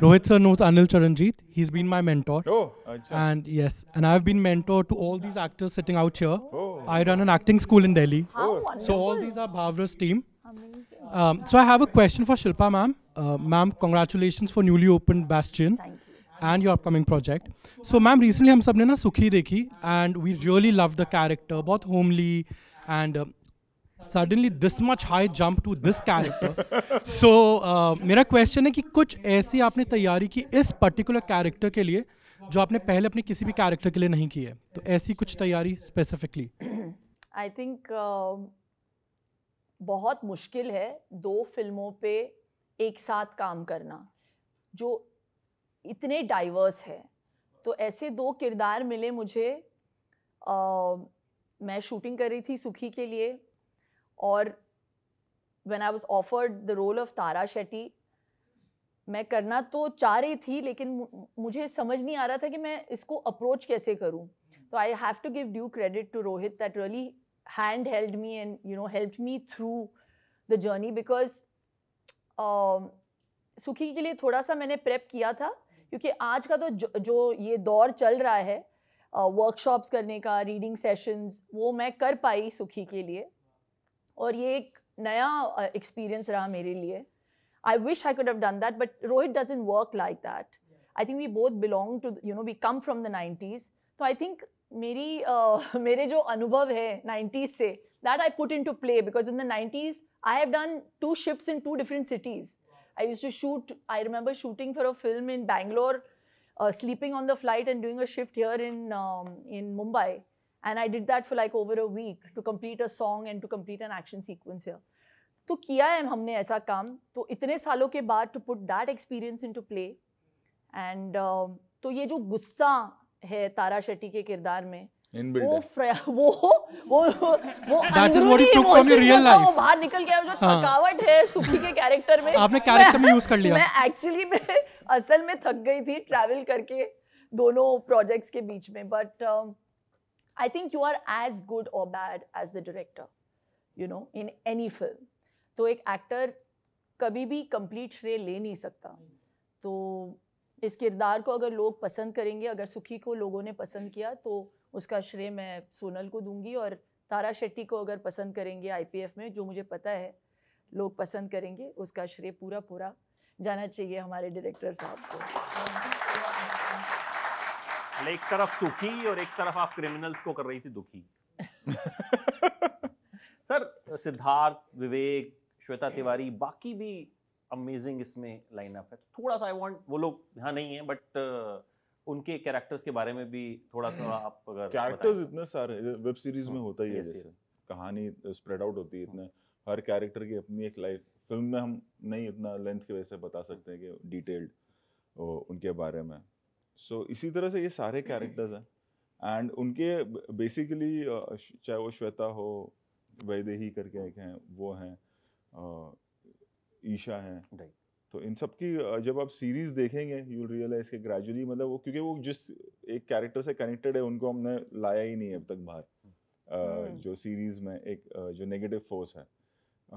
Rohit sir knows Anil Charanjit. He's been my mentor. Oh, achha. And yes, and I've been mentor to all these actors sitting out here. Oh. I run an acting school in Delhi. How oh. So all these are Bhavra's team. Um, so I have a question for Shilpa ma'am. Uh, ma'am, congratulations for newly opened Bastion. Thank you. and your upcoming project. So ma'am, recently we saw Sukhi, and we really loved the character, both homely and um, suddenly this much high jump to this character so मेरा क्वेश्चन है कि कुछ ऐसी आपने तैयारी की इस पर्टिकुलर कैरेक्टर के लिए जो आपने पहले अपने किसी भी कैरेक्टर के लिए नहीं की है तो ऐसी कुछ तैयारी स्पेसिफिकली आई थिंक बहुत मुश्किल है दो फिल्मों पे एक साथ काम करना जो इतने डाइवर्स है तो ऐसे दो किरदार मिले मुझे uh, मैं शूटिंग कर रही थी सुखी के लिए और when I was offered the role of Tara Shetty मैं करना तो चाह रही थी लेकिन मुझे समझ नहीं आ रहा था कि मैं इसको अप्रोच कैसे करूं तो I have to give due credit to Rohit that really hand held me and you know help me through the journey because Sukhee के लिए थोड़ा सा मैंने प्रेप किया था क्योंकि आज का तो जो, जो ये दौर चल रहा है वर्कशॉप्स uh, करने का रीडिंग सेशंस वो मैं कर पाई सुखी के लिए और ये एक नया एक्सपीरियंस रहा मेरे लिए I wish I could have done that but Rohit doesn't work like that I think we both belong to you know we come from the nineties तो आई थिंक मेरी uh, (laughs) मेरे जो अनुभव है नाइन्टीज़ से that I put into play because in the nineties I have done to shift into different cities I use to shoot I remember shooting for a film in Bangalore sleeping on the flight and doing a shift here in in Mumbai And I did that for like over a week to complete a song and to complete an action sequence here. तो किया है हमने ऐसा काम तो इतने सालों के बाद to put that experience into play and तो ये जो गुस्सा है तारा शेट्टी के किरदार में वो वो वो वो बाहर निकल गया जो हाँ। थकावट है सुखी के कैरेक्टर में आपने कैरेक्टर में यूज कर लिया मैं एक्चुअली मैं असल में थक गई थी ट्रैवल करके दोनों प्रोजेक्ट्स के बीच में but I think you are as good or bad as the director, you know, in any film. तो एक एक्टर कभी भी कंप्लीट श्रेय ले नहीं सकता तो इस किरदार को अगर लोग पसंद करेंगे अगर सुखी को लोगों ने पसंद किया तो उसका श्रेय मैं सोनल को दूंगी और तारा शेट्टी को अगर पसंद करेंगे आईपीएफ में जो मुझे पता है लोग पसंद करेंगे उसका श्रेय पूरा पूरा जाना चाहिए हमारे डायरेक्टर साहब को एक तरफ सुखी और एक तरफ आप क्रिमिनल्स को कर रही थी दुखी (laughs) सर सिद्धार्थ विवेक श्वेता तिवारी बाकी भी अमेजिंग इसमें लाइनअप है थोड़ा सा आई वांट वो लोग यहाँ नहीं है बट uh, उनके कैरेक्टर्स के बारे में भी थोड़ा सा आप अगर कैरेक्टर्स इतने सारे वेब सीरीज में हाँ, होता ही है जैसे कहानी स्प्रेड uh, आउट होती है हाँ। इतने हर कैरेक्टर की अपनी एक लाइफ फिल्म में हम नहीं इतना लेंथ के वजह से बता सकते हैं कि डिटेल्ड उनके बारे में सो so, इसी तरह से ये सारे कैरेक्टर्स हैं एंड उनके बेसिकली चाहे वो श्वेता हो वैदेही करके एक हैं वो हैं ईशा हैं तो इन सब की जब आप सीरीज देखेंगे यू रियलाइज के ग्रेजुअली मतलब वो क्योंकि वो जिस एक कैरेक्टर से कनेक्टेड है उनको हमने लाया ही नहीं है अब तक बाहर hmm. जो सीरीज में एक जो नेगेटिव फोर्स है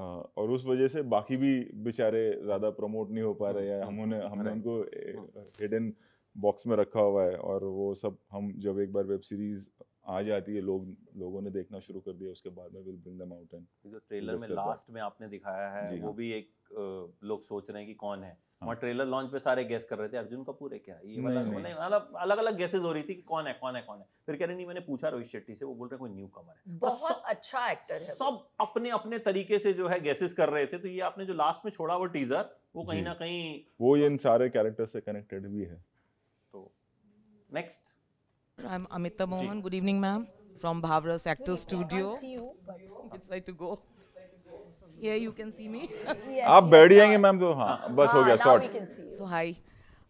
और उस वजह से बाकी भी बेचारे ज़्यादा प्रमोट नहीं हो पा रहे हैं हम उन्हें हमने उनको हिडन hmm. बॉक्स में रखा हुआ है और वो सब हम जब एक बार वेब सीरीज आ जाती है लोग लोगों ने देखना शुरू कर दिया उसके बाद में will bring them out and जो ट्रेलर में लास्ट में आपने दिखाया है वो हाँ। भी एक लोग सोच रहे हैं कि कौन है हाँ। ट्रेलर लॉन्च पे सारे गेस कर रहे थे अर्जुन कपूर है क्या ये नहीं, नहीं, नहीं, नहीं, नहीं, अलग अलग गेसेस हो रही थी कि कौन है कौन है कौन है फिर कह रहे नहीं मैंने पूछा रोहित शेट्टी से वो बोल रहे कोई न्यू कमर है बहुत अच्छा एक्टर है सब अपने अपने तरीके से जो है गेसेस कर रहे थे तो ये आपने जो लास्ट में छोड़ा वो टीजर वो कहीं ना कहीं वो इन सारे कैरेक्टर से कनेक्टेड भी है next I am Amita Mohan good evening ma'am from भावरस actor studio it's like to go Here you can see me. (laughs) (laughs) आप बैठ जाएंगे मैम तो हाँ, हाँ बस हो गया short so hi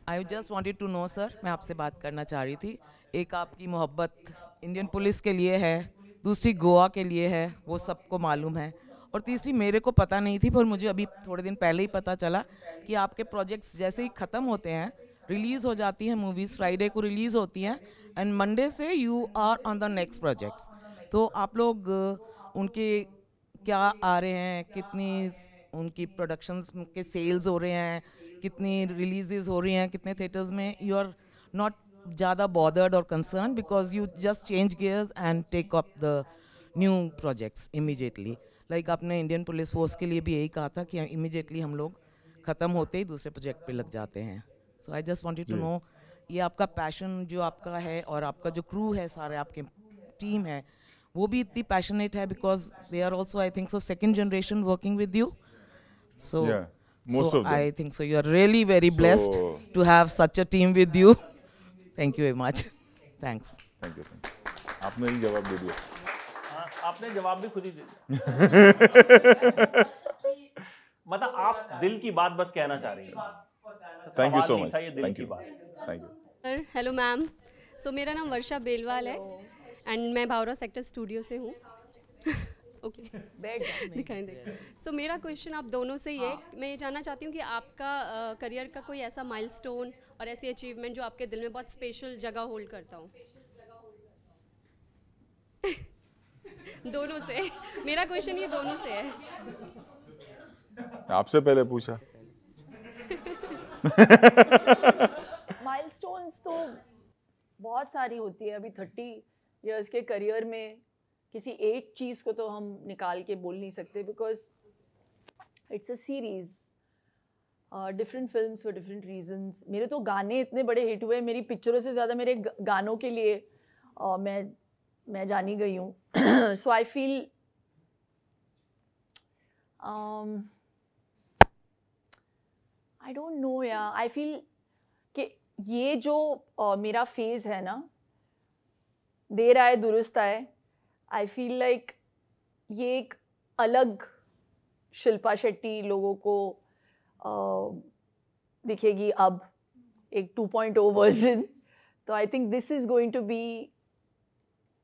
I just wanted to know sir मैं आपसे बात करना चाह रही थी एक आपकी मोहब्बत इंडियन पुलिस के लिए है दूसरी गोवा के लिए है वो सबको मालूम है और तीसरी मेरे को पता नहीं थी पर मुझे अभी थोड़े दिन पहले ही पता चला कि आपके प्रोजेक्ट्स जैसे ही ख़त्म होते हैं रिलीज़ हो जाती है मूवीज़ फ्राइडे को रिलीज़ होती हैं एंड मंडे से you are on the next projects तो आप लोग उनके क्या आ रहे हैं कितनी उनकी प्रोडक्शन के सेल्स हो रहे हैं कितनी रिलीजेज हो रही हैं कितने थिएटर्स में यू आर नॉट ज़्यादा बॉदर्ड और concern because you just change gears and take up the new projects immediately like आपने इंडियन पुलिस फोर्स के लिए भी यही कहा था कि इमिजिएटली हम लोग ख़त्म होते ही दूसरे प्रोजेक्ट पे लग जाते हैं so I just wanted to know ये आपका पैशन जो आपका है और आपका जो क्रू है सारे आपके टीम है वो भी इतनी पैशनेट है because they are also I think so second generation working with you so so I think so. You are really very so blessed to have such a team with you. Thank you very much. Thanks. Thank Thank you. आपने ही जवाब दे दिया हाँ, आपने जवाब भी खुद ही दे दिया (laughs) मतलब आप दिल की बात बस कहना चाह रही हैं thank you so much thank you thank you sir hello ma'am so मेरा नाम वर्षा बेलवाल है एंड मैं भावरा सेक्टर स्टूडियो से हूँ ओके (laughs) दिखाई दे सो मेरा क्वेश्चन आप दोनों से ये हाँ। मैं ये जानना चाहती हूँ कि आपका करियर का कोई ऐसा माइलस्टोन और ऐसी अचीवमेंट जो आपके दिल में बहुत स्पेशल जगह होल्ड करता हूँ (laughs) दोनों से मेरा क्वेश्चन ये दोनों से है आपसे पहले पूछा माइलस्टोन्स तो बहुत सारी होती है अभी थर्टी ईयर्स के करियर में किसी एक चीज़ को तो हम निकाल के बोल नहीं सकते because it's a series different film for different reasons मेरे तो गाने इतने बड़े हिट हुए मेरी पिक्चरों से ज़्यादा मेरे गानों के लिए uh, मैं मैं जानी गई हूँ so I feel I don't know या आई फील कि ये जो uh, मेरा फेज़ है ना देर आए दुरुस्त आए आई फील लाइक ये एक अलग शिल्पा शेट्टी लोगों को uh, दिखेगी अब एक 2.0 वर्जन (laughs) तो I think this is going to be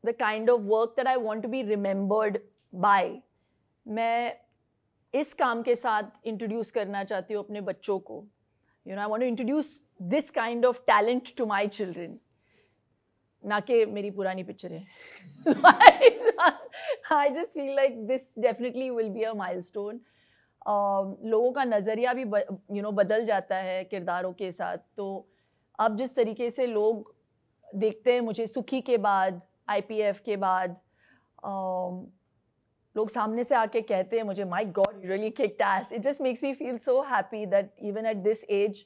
the kind of work that I want to be remembered by मैं इस काम के साथ इंट्रोड्यूस करना चाहती हूँ अपने बच्चों को you know I want to introduce this kind of talent to my children ना कि मेरी पुरानी पिक्चर है I just feel like this definitely will be a milestone लोगों का नज़रिया भी यू नो know, बदल जाता है किरदारों के साथ तो अब जिस तरीके से लोग देखते हैं मुझे सुखी के बाद एफ के बाद um, लोग सामने से आके कहते हैं मुझे my God really kickass it just makes me feel so happy that even at this age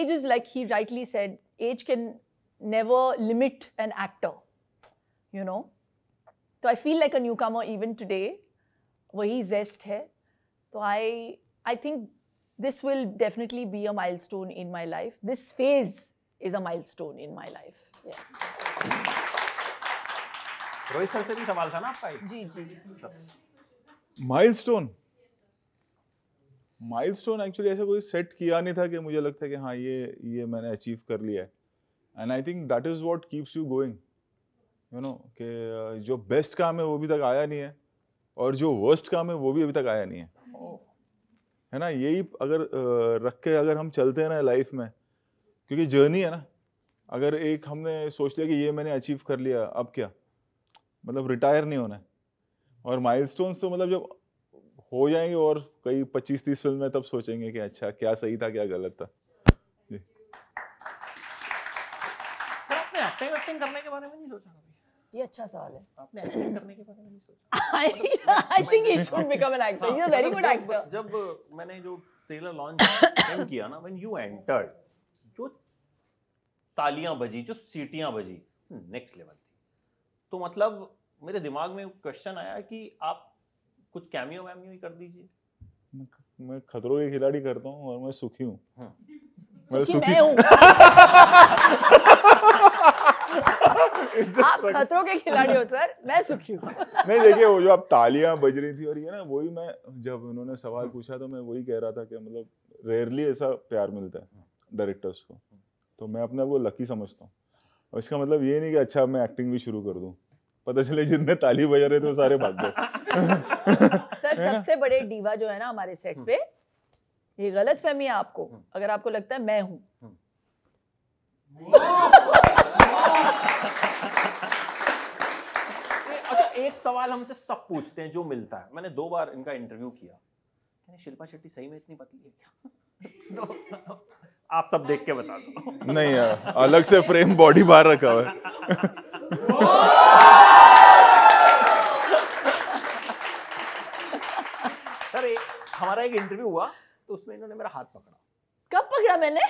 age is like he rightly said age can never limit an actor you know तो I feel like a newcomer even today वही जेस्ट है तो I I think this definitely be a milestone in my life this phase is a milestone in my life Yes. Rohit sir से भी सवाल था ना आपका एक? जी जी माइलस्टोन माइलस्टोन एक्चुअली ऐसा कोई सेट किया नहीं था कि मुझे लगता है कि हाँ ये ये मैंने अचीव कर लिया है and I think that is what keeps you going you know कि जो बेस्ट काम है वो अभी तक आया नहीं है और जो वर्स्ट काम है वो भी अभी तक आया नहीं है है ना यही अगर रख के अगर हम चलते हैं ना लाइफ में क्योंकि जर्नी है ना अगर एक हमने सोच लिया कि ये मैंने अचीव कर लिया अब क्या मतलब रिटायर नहीं होना है और माइलस्टोन्स तो मतलब जब हो जाएंगे और कई पच्चीस तीस फिल्में तब सोचेंगे कि अच्छा क्या सही था क्या गलत था करने के बारे में नहीं सोचा ये अच्छा सवाल हाँ, तालियां बजी जो सीटियां बजी नेक्स्ट लेवल तो मतलब मेरे दिमाग में क्वेश्चन आया कि आप कुछ कैमियो वैमियो ही कर दीजिए मैं खतरों के खिलाड़ी करता हूँ और मैं सुखी हूँ हाँ। मैं सुखी हूँ (laughs) आप खतरों के खिलाड़ी हो सर मैं सुखी हूँ नहीं देखिए वो जो आप तालियां बज रही थी और ये ना वही मैं जब उन्होंने सवाल हाँ। पूछा तो मैं वही कह रहा था कि मतलब रेयरली ऐसा प्यार मिलता है डायरेक्टर्स हाँ। को तो मैं अपने आप को लकी समझता हूँ और इसका मतलब ये नहीं कि अच्छा मैं एक्टिंग भी शुरू कर दूँ पता चले जितने ताली बजा रहे थे वो सारे भाग गए सर सबसे बड़े डीवा जो है ना हमारे सेट हम्म। पे ये गलत फहमी है आपको हम्म। अगर आपको लगता है मैं हूँ हम्म। (laughs) अच्छा एक सवाल हमसे सब पूछते हैं जो मिलता है मैंने दो बार इनका इंटरव्यू किया मैंने शिल्पा शेट्टी सही में इतनी पतली है क्या (laughs) तो आप सब देख के बता दो नहीं यार अलग से फ्रेम बॉडी बाहर रखा हुआ है (laughs) हमारा एक इंटरव्यू हुआ तो उसमें इन्होंने मेरा हाथ पकड़ा कब पकड़ा मैंने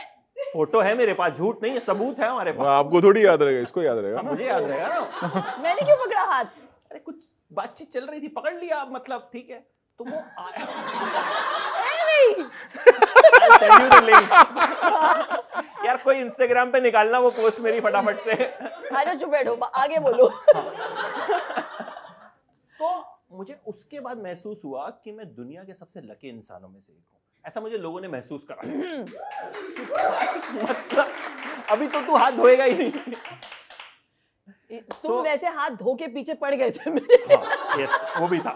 फोटो है मेरे पास झूठ नहीं है सबूत है हमारे पास आपको थोड़ी याद रहेगा इसको याद रहेगा मुझे याद रहेगा ना मैंने क्यों पकड़ा हाथ अरे कुछ बातचीत चल रही थी पकड़ लिया मतलब ठीक है तो वो यार कोई इंस्टाग्राम पे निकालना वो पोस्ट मेरी फटाफट से आगे बोलो हाँ। तो मुझे उसके बाद महसूस हुआ कि मैं दुनिया के सबसे लकी इंसानों में से एक हूँ ऐसा मुझे लोगों ने महसूस करा मतलब अभी तो तू हाथ धोएगा ही नहीं तुम so, वैसे हाथ धो के पीछे पड़ गए थे मेरे हाँ, यस वो भी था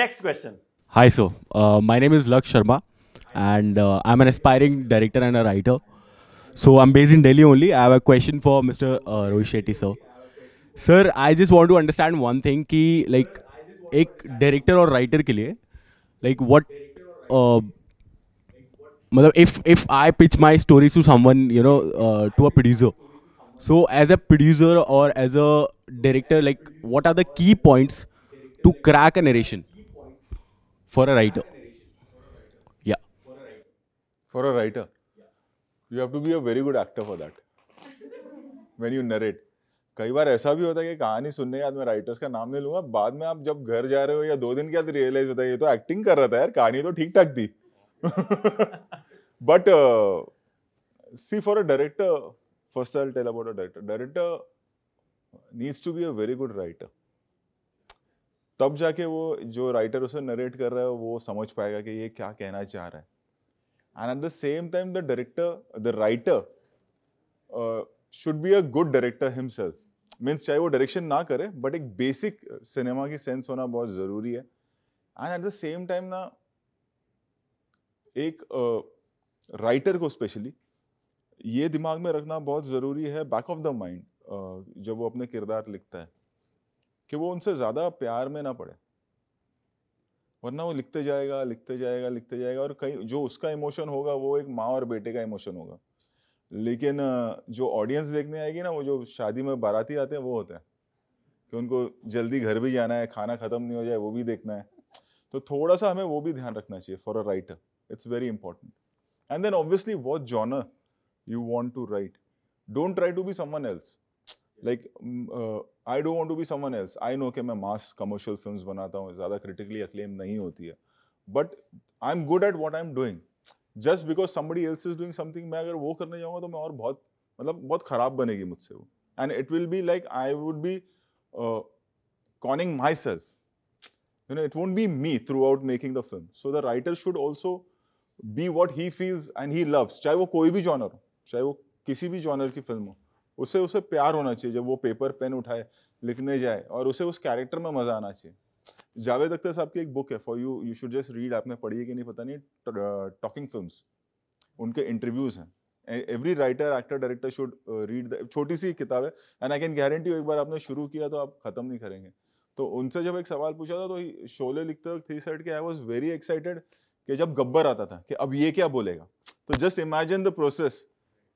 next question hi so my name is Laksh Sharma and I am an aspiring director and a writer so I am based in Delhi only I have a question for mister Rohit Shetty sir sir I just want to understand one thing कि लाइक एक डायरेक्टर और राइटर के लिए लाइक वट uh, मतलब if if I pitch my stories to someone you know to a producer so as a producer और as a director like what are the key points to crack a narration for a writer या for a writer you have to be a very good actor for that when you narrate कई बार ऐसा भी होता है कि कहानी सुनने के बाद मैं राइटर्स का नाम ले लूंगा बाद में आप जब घर जा रहे हो या दो दिन के बाद रियलाइज होता है ये तो एक्टिंग कर रहा था यार कहानी तो ठीक ठाक थी but see for a director first I tell about a director director needs to be a very good writer तब जाके वो जो राइटर उसे नरेट कर रहा है वो समझ पाएगा कि ये क्या कहना चाह रहा है and at the same time the director the writer should be a good director himself means चाहे वो डायरेक्शन ना करे बट एक बेसिक सिनेमा uh, की सेंस होना बहुत ज़रूरी है and at the same time ना एक राइटर uh, को स्पेशली ये दिमाग में रखना बहुत ज़रूरी है बैक ऑफ द माइंड जब वो अपने किरदार लिखता है कि वो उनसे ज़्यादा प्यार में ना पड़े वरना वो लिखते जाएगा लिखते जाएगा लिखते जाएगा और कहीं जो उसका इमोशन होगा वो एक माँ और बेटे का इमोशन होगा लेकिन जो ऑडियंस देखने आएगी ना वो जो शादी में बाराती आते हैं वो होते हैं कि उनको जल्दी घर भी जाना है खाना ख़त्म नहीं हो जाए वो भी देखना है तो थोड़ा सा हमें वो भी ध्यान रखना चाहिए for a writer it's very important and then obviously what genre you want to write don't try to be someone else like I don't to be someone else I know कि मैं मास कमर्शियल फिल्म बनाता हूँ ज़्यादा क्रिटिकली अक्लेम नहीं होती है but I am good at what I am doing just because somebody else is doing something मैं अगर वो करने जाऊँगा तो मैं और बहुत मतलब बहुत ख़राब बनेगी मुझसे वो and it will be like I would be conning myself you know it won't be me throughout making the film so the writer should also be what he feels and he loves चाहे वो कोई भी जॉनर हो चाहे वो किसी भी जॉनर की फिल्म हो उसे उसे प्यार होना चाहिए जब वो पेपर पेन उठाए लिखने जाए और उसे उस कैरेक्टर में मज़ा आना चाहिए जावेद अख्तर साहब की एक बुक है for you you should just read आपने पढ़ी है कि नहीं पता नहीं टॉकिंग फिल्म उनके इंटरव्यूज हैं every writer actor director should read छोटी सी किताब है एंड आई कैन गारंटी एक बार आपने शुरू किया तो आप खत्म नहीं करेंगे तो उनसे जब एक सवाल पूछा था तो शोले लिखते वक्त थ्री साइड के आई वॉज वेरी एक्साइटेड कि जब गब्बर आता था कि अब ये क्या बोलेगा तो जस्ट इमेजिन द प्रोसेस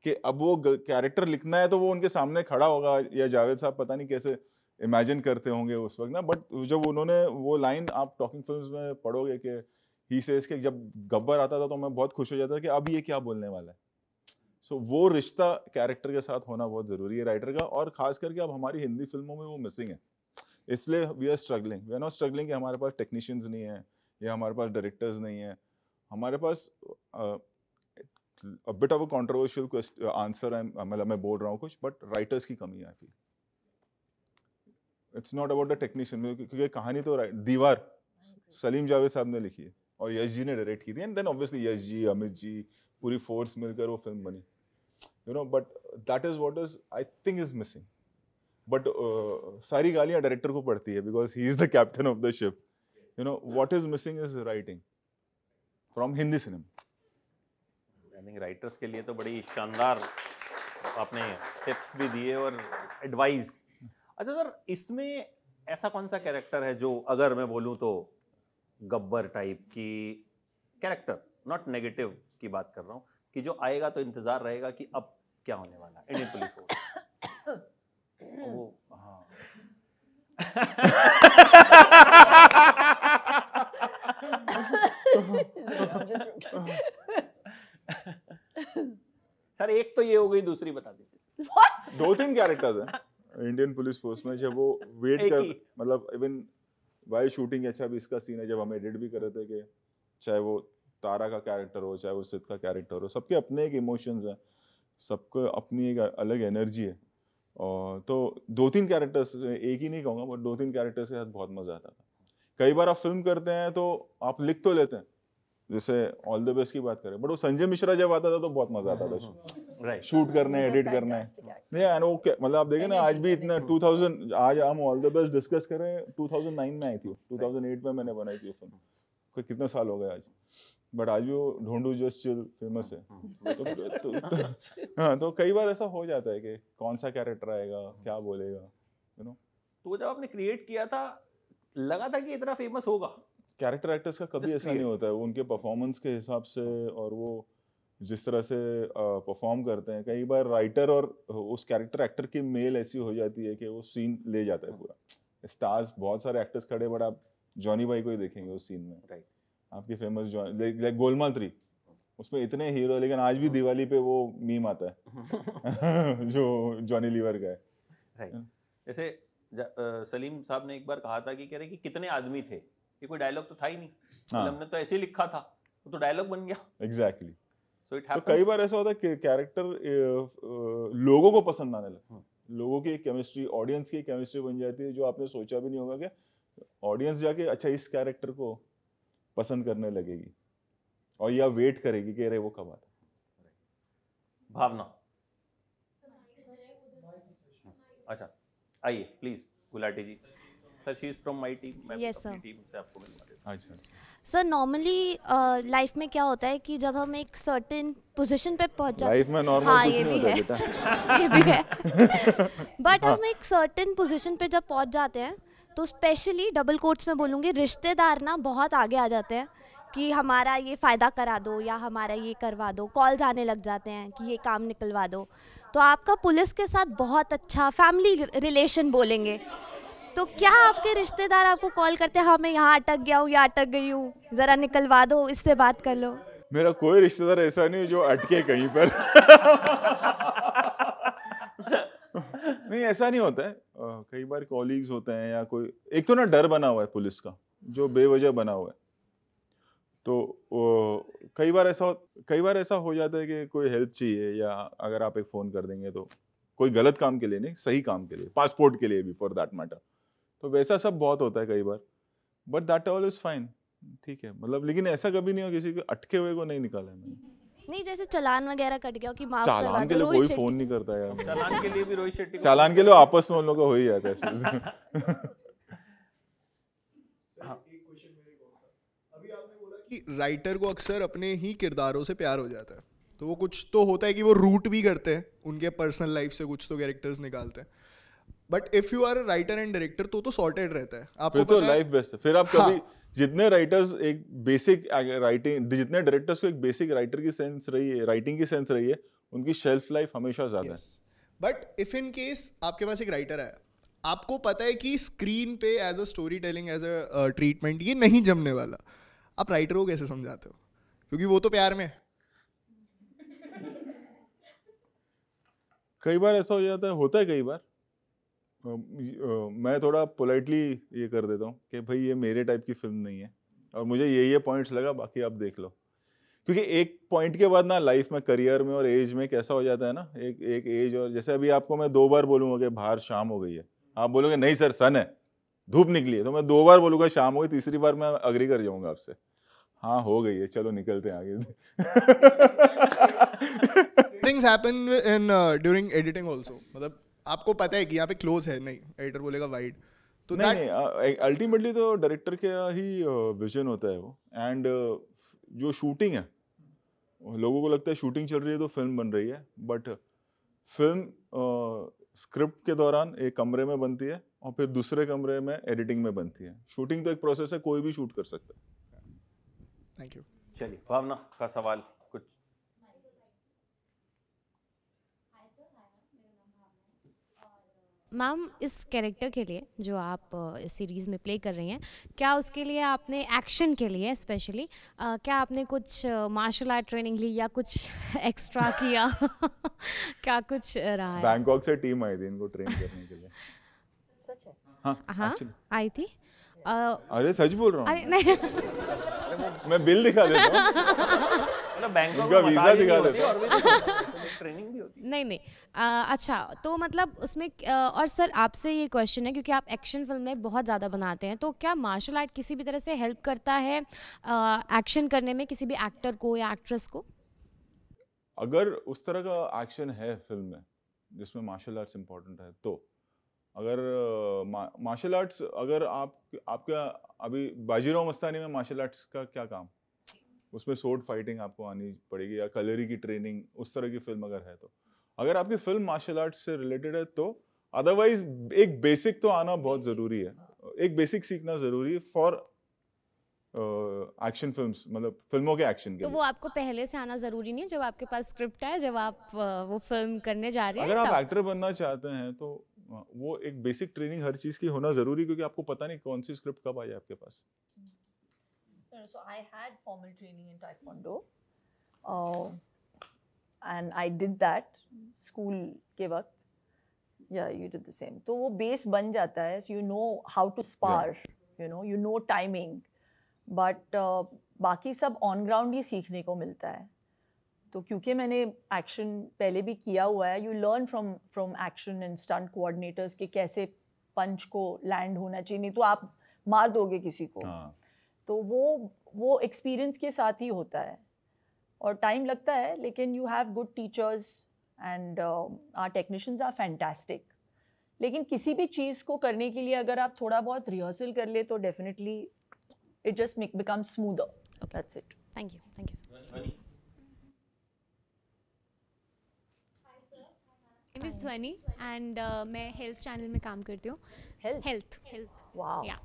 कि अब वो कैरेक्टर लिखना है तो वो उनके सामने खड़ा होगा या जावेद साहब पता नहीं कैसे इमेजिन करते होंगे उस वक्त ना बट जब उन्होंने वो लाइन आप टॉकिंग फिल्म में पढ़ोगे कि ही से इसके जब गब्बर आता था तो मैं बहुत खुश हो जाता था कि अब ये क्या बोलने वाला है सो so, वो रिश्ता कैरेक्टर के साथ होना बहुत ज़रूरी है राइटर का और खास करके अब हमारी हिंदी फिल्मों में वो मिसिंग है इसलिए we are struggling we are not struggling कि हमारे पास टेक्नीशियंस नहीं है या हमारे पास डायरेक्टर्स नहीं है हमारे पास bit of a controversial answer मतलब मैं बोल रहा हूँ कुछ बट राइटर्स की कमी है I feel it's not about the technician क्योंकि कहानी तो दीवार सलीम जावेद साहब ने लिखी है और यश जी ने डायरेक्ट की थी and then obviously Yash ji Amit ji पूरी फोर्स मिलकर वो फिल्म बनी you know but that is what is I think is missing but सारी गालियाँ डायरेक्टर को पड़ती है because he is the captain of the ship you know what is missing is writing from Hindi cinema writers के लिए तो बड़ी शानदार आपने टिप्स भी दिए और एडवाइस अच्छा सर इसमें ऐसा कौन सा कैरेक्टर है जो अगर मैं बोलूं तो गब्बर टाइप की कैरेक्टर नॉट नेगेटिव की बात कर रहा हूं कि जो आएगा तो इंतज़ार रहेगा कि अब क्या होने वाला है इंडियन पुलिस फोर्स वो हाँ (laughs) (laughs) सर एक तो ये हो गई दूसरी बता दीजिए दो तीन कैरेक्टर्स हैं (laughs) इंडियन पुलिस फोर्स में जब वो वेट कर मतलब इवन वाई शूटिंग अच्छा भी इसका सीन है जब हम एडिट भी कर रहे थे कि चाहे वो तारा का कैरेक्टर हो चाहे वो सिद्ध का कैरेक्टर हो सबके अपने एक इमोशंस हैं सबको अपनी एक अलग एनर्जी है और तो दो तीन कैरेक्टर्स एक ही नहीं कहूँगा बट दो तीन कैरेक्टर्स के साथ बहुत मज़ा आता था कई बार आप फिल्म करते हैं तो आप लिख तो लेते हैं जैसे ऑल द बेस्ट की बात करें बट वो संजय मिश्रा जब आता था तो बहुत मजा आता था राइट हाँ, शूट हाँ, हाँ। करने एडिट करने नहीं एंड वो मतलब आप देखें ना आज भी इतना 2000 आज हम ऑल द बेस्ट डिस्कस कर रहे हैं 2009 में आई थी 2008 में मैंने बनाई थी फिल्म कितना साल हो गया आज बट आज भी वो ढोंडू जस्ट चिल फेमस है तो, तो, तो, (laughs) तो कई बार ऐसा हो जाता है कि कौन सा कैरेक्टर आएगा क्या बोलेगा यू नो तो जब आपने क्रिएट किया था लगा था कि इतना फेमस होगा कैरेक्टर एक्टर्स का कभी ऐसा नहीं होता है उनके परफॉर्मेंस के हिसाब से और वो जिस तरह से परफॉर्म करते हैं कई बार राइटर और उस कैरेक्टर एक्टर की मेल ऐसी हो जाती है कि वो सीन ले जाता है हाँ। पूरा स्टार्स बहुत सारे एक्टर्स खड़े बट आप जॉनी भाई को ही देखेंगे उस सीन में राइट आपकी famous Johnny like Golmaal three उसमें इतने हीरो लेकिन आज भी हाँ। दिवाली पे वो मीम आता है (laughs) जो जॉनी लीवर का है राइट हाँ। जैसे सलीम साहब ने एक बार कहा था कि कह रहे कि कितने आदमी थे ये कोई डायलॉग तो था ही नहीं हाँ. मतलब हमने तो ऐसे ही लिखा था वो तो डायलॉग बन गया एग्जैक्टली exactly. so happens, तो कई बार ऐसा होता है कैरेक्टर लोगों को पसंद आने लगे हाँ। लोगों की केमिस्ट्री ऑडियंस की केमिस्ट्री बन जाती है जो आपने सोचा भी नहीं होगा कि ऑडियंस जाके अच्छा इस कैरेक्टर को पसंद करने लगेगी और या वेट करेगी कि अरे वो कब आता भावना अच्छा आइए please Gulati ji sir normally life में क्या होता है कि जब हम एक सर्टेन पोजीशन पे पहुंच जाते हैं लाइफ में नॉर्मल हाँ, (laughs) ये भी है ये भी है बट हम एक सर्टेन पोजीशन पे जब पहुंच जाते हैं तो स्पेशली डबल कोट्स में बोलूँगी रिश्तेदार ना बहुत आगे आ जाते हैं कि हमारा ये फ़ायदा करा दो या हमारा ये करवा दो कॉल्स आने लग जाते हैं कि ये काम निकलवा दो तो आपका पुलिस के साथ बहुत अच्छा फैमिली रिलेशन बोलेंगे तो क्या आपके रिश्तेदार आपको कॉल करते हैं हाँ मैं यहाँ अटक गया हूँ या अटक गई हूँ ज़रा निकलवा दो इससे बात कर लो मेरा कोई रिश्तेदार ऐसा नहीं जो अटके कहीं पर नहीं ऐसा नहीं होता है कई बार कॉलीग्स होते हैं या कोई एक तो ना डर बना हुआ है पुलिस का जो बेवजह बना हुआ है तो कई बार ऐसा कई बार ऐसा हो जाता है कि कोई हेल्प चाहिए या अगर आप एक फ़ोन कर देंगे तो कोई गलत काम के लिए नहीं सही काम के लिए पासपोर्ट के लिए भी फॉर दैट मैटर तो वैसा सब बहुत होता है कई बार but that all is fine ठीक है मतलब लेकिन ऐसा कभी नहीं हो किसी को अटके हुए को नहीं निकाला मैंने नहीं जैसे चालान वगैरह कट गया कि माफ करवा चालान के लिए कोई फोन नहीं करता यार चालान के लिए भी रोहित शेट्टी चालान के लिए आपस में उन लोगों का हो ही जाता है हां (laughs) कि राइटर को अक्सर अपने ही किरदारों से प्यार हो जाता है तो वो कुछ तो होता है कि वो रूट भी करते हैं उनके पर्सनल लाइफ से कुछ तो कैरेक्टर्स निकालते हैं but if you are writer and director तो तो सॉर्टेड रहता है आपको तो लाइफ बेस्ट है फिर आप हाँ. कभी जितने राइटर्स एक बेसिक राइटिंग जितने डायरेक्टर्स को एक बेसिक राइटर की सेंस रही है राइटिंग की सेंस रही है उनकी शेल्फ लाइफ हमेशा ज्यादा yes. है बट इफ इन केस आपके पास एक राइटर है आपको पता है कि स्क्रीन पे as a story telling as a treatment ये नहीं जमने वाला आप राइटर को कैसे समझाते हो क्योंकि वो तो प्यार में कई बार ऐसा हो जाता है होता है कई बार मैं थोड़ा पोलाइटली ये कर देता हूँ कि भाई ये मेरे टाइप की फिल्म नहीं है और मुझे ये ये पॉइंट्स लगा बाकी आप देख लो क्योंकि एक पॉइंट के बाद ना लाइफ में करियर में और एज में कैसा हो जाता है ना एक एक एज और जैसे अभी आपको मैं दो बार बोलूँगा कि बाहर शाम हो गई है आप बोलोगे नहीं सर सन है धूप निकली है तो मैं दो बार बोलूँगा शाम हो गई तीसरी बार मैं अग्री कर जाऊँगा आपसे हाँ हो गई है चलो निकलते हैं आगे things happen in during editing also मतलब आपको पता है कि यहाँ पे क्लोज है नहीं एडिटर बोलेगा वाइड तो नहीं that... नहीं अल्टीमेटली तो डायरेक्टर के ही विजन होता है वो एंड जो शूटिंग है लोगों को लगता है शूटिंग चल रही है तो फिल्म बन रही है बट फिल्म स्क्रिप्ट के दौरान एक कमरे में बनती है और फिर दूसरे कमरे में एडिटिंग में बनती है शूटिंग तो एक प्रोसेस है कोई भी शूट कर सकता है थैंक यू चलिए भावना का सवाल मैम इस कैरेक्टर के लिए जो आप इस सीरीज़ में प्ले कर रही हैं क्या उसके लिए आपने एक्शन के लिए स्पेशली क्या आपने कुछ मार्शल आर्ट ट्रेनिंग ली या कुछ (laughs) एक्स्ट्रा किया (laughs) क्या कुछ रहा बैंकॉक से टीम आई थी इनको ट्रेन करने के लिए (laughs) सच है हाँ, हाँ आई थी अरे सच बोल रहा हूँ मैं बिल दिखा देता हूँ मतलब उनका वीजा दिखा देता ट्रेनिंग तो भी होती नहीं नहीं आ, अच्छा तो मतलब उसमें और सर आपसे ये क्वेश्चन है क्योंकि आप एक्शन फिल्में बहुत ज़्यादा बनाते हैं तो क्या मार्शल आर्ट किसी भी तरह से हेल्प करता है एक्शन करने में किसी भी एक्टर को या एक्ट्रेस को अगर उस तरह का एक्शन है फिल्म में जिसमें मार्शल आर्ट्स इम्पोर्टेंट है तो अगर मार्शल आर्ट्स अगर आप आपका अभी बाजीराव मस्तानी में मार्शल आर्ट्स का क्या काम उसमें सोर्ड फाइटिंग आपको आनी पड़ेगी या कलरी की ट्रेनिंग उस तरह की फिल्म अगर है तो अगर आपकी फिल्म मार्शल आर्ट्स से रिलेटेड है तो अदरवाइज एक बेसिक तो आना बहुत ज़रूरी है एक बेसिक सीखना ज़रूरी है फॉर एक्शन फिल्म्स मतलब फिल्मों के एक्शन के तो वो आपको पहले से आना ज़रूरी नहीं है जब आपके पास स्क्रिप्ट है जब आप वो फिल्म करने जा रहे हैं अगर आप एक्टर बनना चाहते हैं तो हाँ, वो एक बेसिक ट्रेनिंग हर चीज की होना जरूरी क्योंकि आपको पता नहीं कौन सी स्क्रिप्ट कब आई आपके पास so I had formal training school तो वो बेस बन जाता है you know how to spar you know you know timing but बाकी सब ऑन ग्राउंड ही सीखने को मिलता है तो क्योंकि मैंने एक्शन पहले भी किया हुआ है you learn from from action and stunt coordinators के कैसे पंच को लैंड होना चाहिए नहीं तो आप मार दोगे किसी को हाँ। तो वो वो एक्सपीरियंस के साथ ही होता है और टाइम लगता है लेकिन you have good teachers and our technicians are fantastic लेकिन किसी भी चीज़ को करने के लिए अगर आप थोड़ा बहुत रिहर्सल कर ले तो definitely it just become smoother that's it thank you thank you name is Dhvani and मैं हेल्थ चैनल में काम करती हूँ हेल्थ हेल्थ या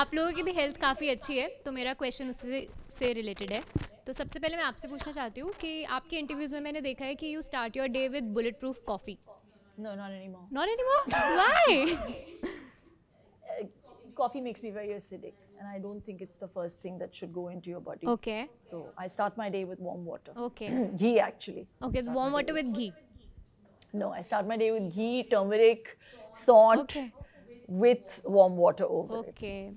आप लोगों की भी हेल्थ काफ़ी अच्छी है तो मेरा क्वेश्चन उससे से रिलेटेड है तो सबसे पहले मैं आपसे पूछना चाहती हूँ कि आपके इंटरव्यूज़ में मैंने देखा है कि you start your day with bullet proof coffee No, not anymore. Not anymore? Why? (laughs) uh, coffee makes me very acidic. and I don't think it's the first thing that should go into your body. Okay. So I start my day with warm water. Okay. (clears throat) ghee actually. Okay, warm water with, with ghee. No, I start my day with ghee, turmeric, salt, okay. with warm water over okay. it. Okay.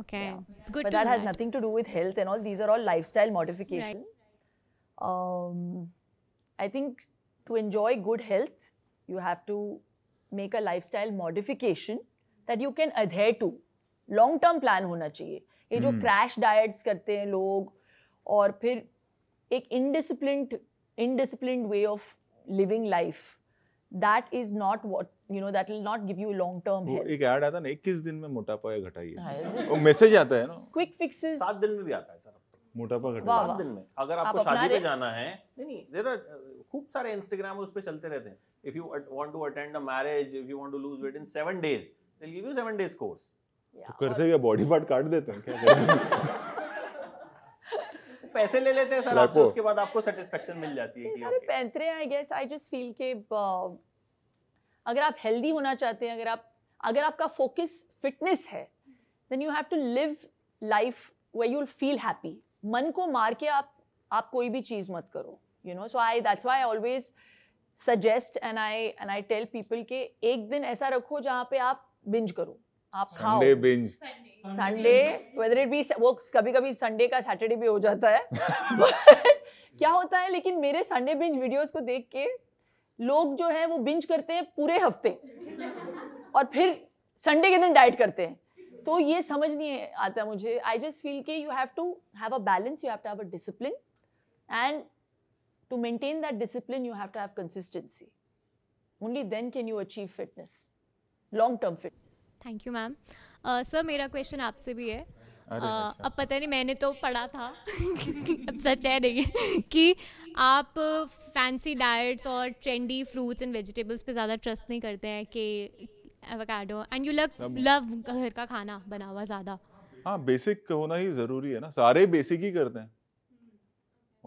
Okay. Yeah. Good. But that has that. nothing to do with health and all. These are all lifestyle modifications. Right. Um, I think to enjoy good health, you have to make a lifestyle modification that you can adhere to long term plan होना चाहिए ये जो क्रैश hmm. डाइट्स करते हैं लोग और फिर एक indiscipline indiscipline way of living life that is not what you know that will not give you long term help एक ऐड आता ना 21 दिन में मोटापा या घटाइए हाँ, वो मैसेज आता है ना क्विक फिक्सेस सात दिन में भी आता है सर मोटापा घटाइए सात दिन में अगर आपको आप शादी पे जाना है नहीं नहीं देयर आर uh, खूब सारे इंस्टाग्राम उस पर चलते रहते हैं if you want to attend a marriage if you want to lose weight in seven days they give you 7 days course तो करते क्या बॉडी पार्ट काट देते हैं क्या (laughs) पैसे ले लेते हैं सर आपसे उसके बाद आपको सेटिस्फेक्शन मिल जाती है कि पैंतरे I guess I just feel के अगर आप हेल्दी होना चाहते हैं अगर आप अगर आपका फोकस फिटनेस है then you have to live life way you feel happy मन को मार के आप आप कोई भी चीज़ मत करो you know so I that's why always suggest and I and I tell people के एक दिन ऐसा रखो जहाँ पे आप बिंज करो आप खाओ Sunday binge Sunday whether it be वो कभी कभी संडे का सैटरडे भी हो जाता है (laughs) (laughs) क्या होता है लेकिन मेरे संडे बिंज वीडियोस को देख के लोग जो है वो बिंज करते हैं पूरे हफ्ते और फिर संडे के दिन डाइट करते हैं तो ये समझ नहीं आता मुझे आई जस्ट फील के you have to have a balance you have to have a discipline and to maintain that discipline you have to have consistency only then can you achieve fitness long term fitness thank you ma'am sir मेरा क्वेश्चन आपसे भी है uh, अच्छा। अब पता नहीं मैंने तो पढ़ा था (laughs) अब सच है नहीं कि आप फैंसी डाइट्स और ट्रेंडी फ्रूट्स एंड वेजिटेबल्स पे ज़्यादा ट्रस्ट नहीं करते हैं कि avocado and you love love घर का खाना बना हुआ ज़्यादा हाँ बेसिक होना ही ज़रूरी है ना सारे बेसिक ही करते हैं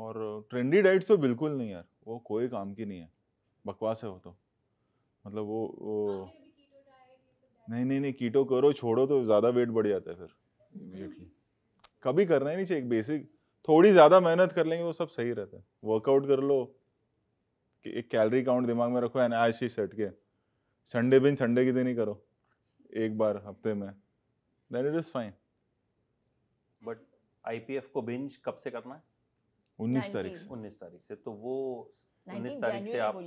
और ट्रेंडी डाइट्स तो बिल्कुल नहीं यार वो कोई काम की नहीं है बकवास है वो तो मतलब वो, वो हाँ, नहीं नहीं नहीं कीटो करो छोड़ो तो ज़्यादा वेट बढ़ जाता है फिर कभी करना ही नहीं चाहिए बेसिक थोड़ी ज़्यादा मेहनत कर लेंगे वो तो सब सही रहता है वर्कआउट कर लो कि एक कैलरी काउंट दिमाग में रखो एन आज ही सेट के संडे बिन संडे के दिन ही करो एक बार हफ्ते में then it is fine but IPF को बिंज कब से करना है उन्नीस तारीख से उन्नीस तारीख से तो वो उन्नीस तारीख से आप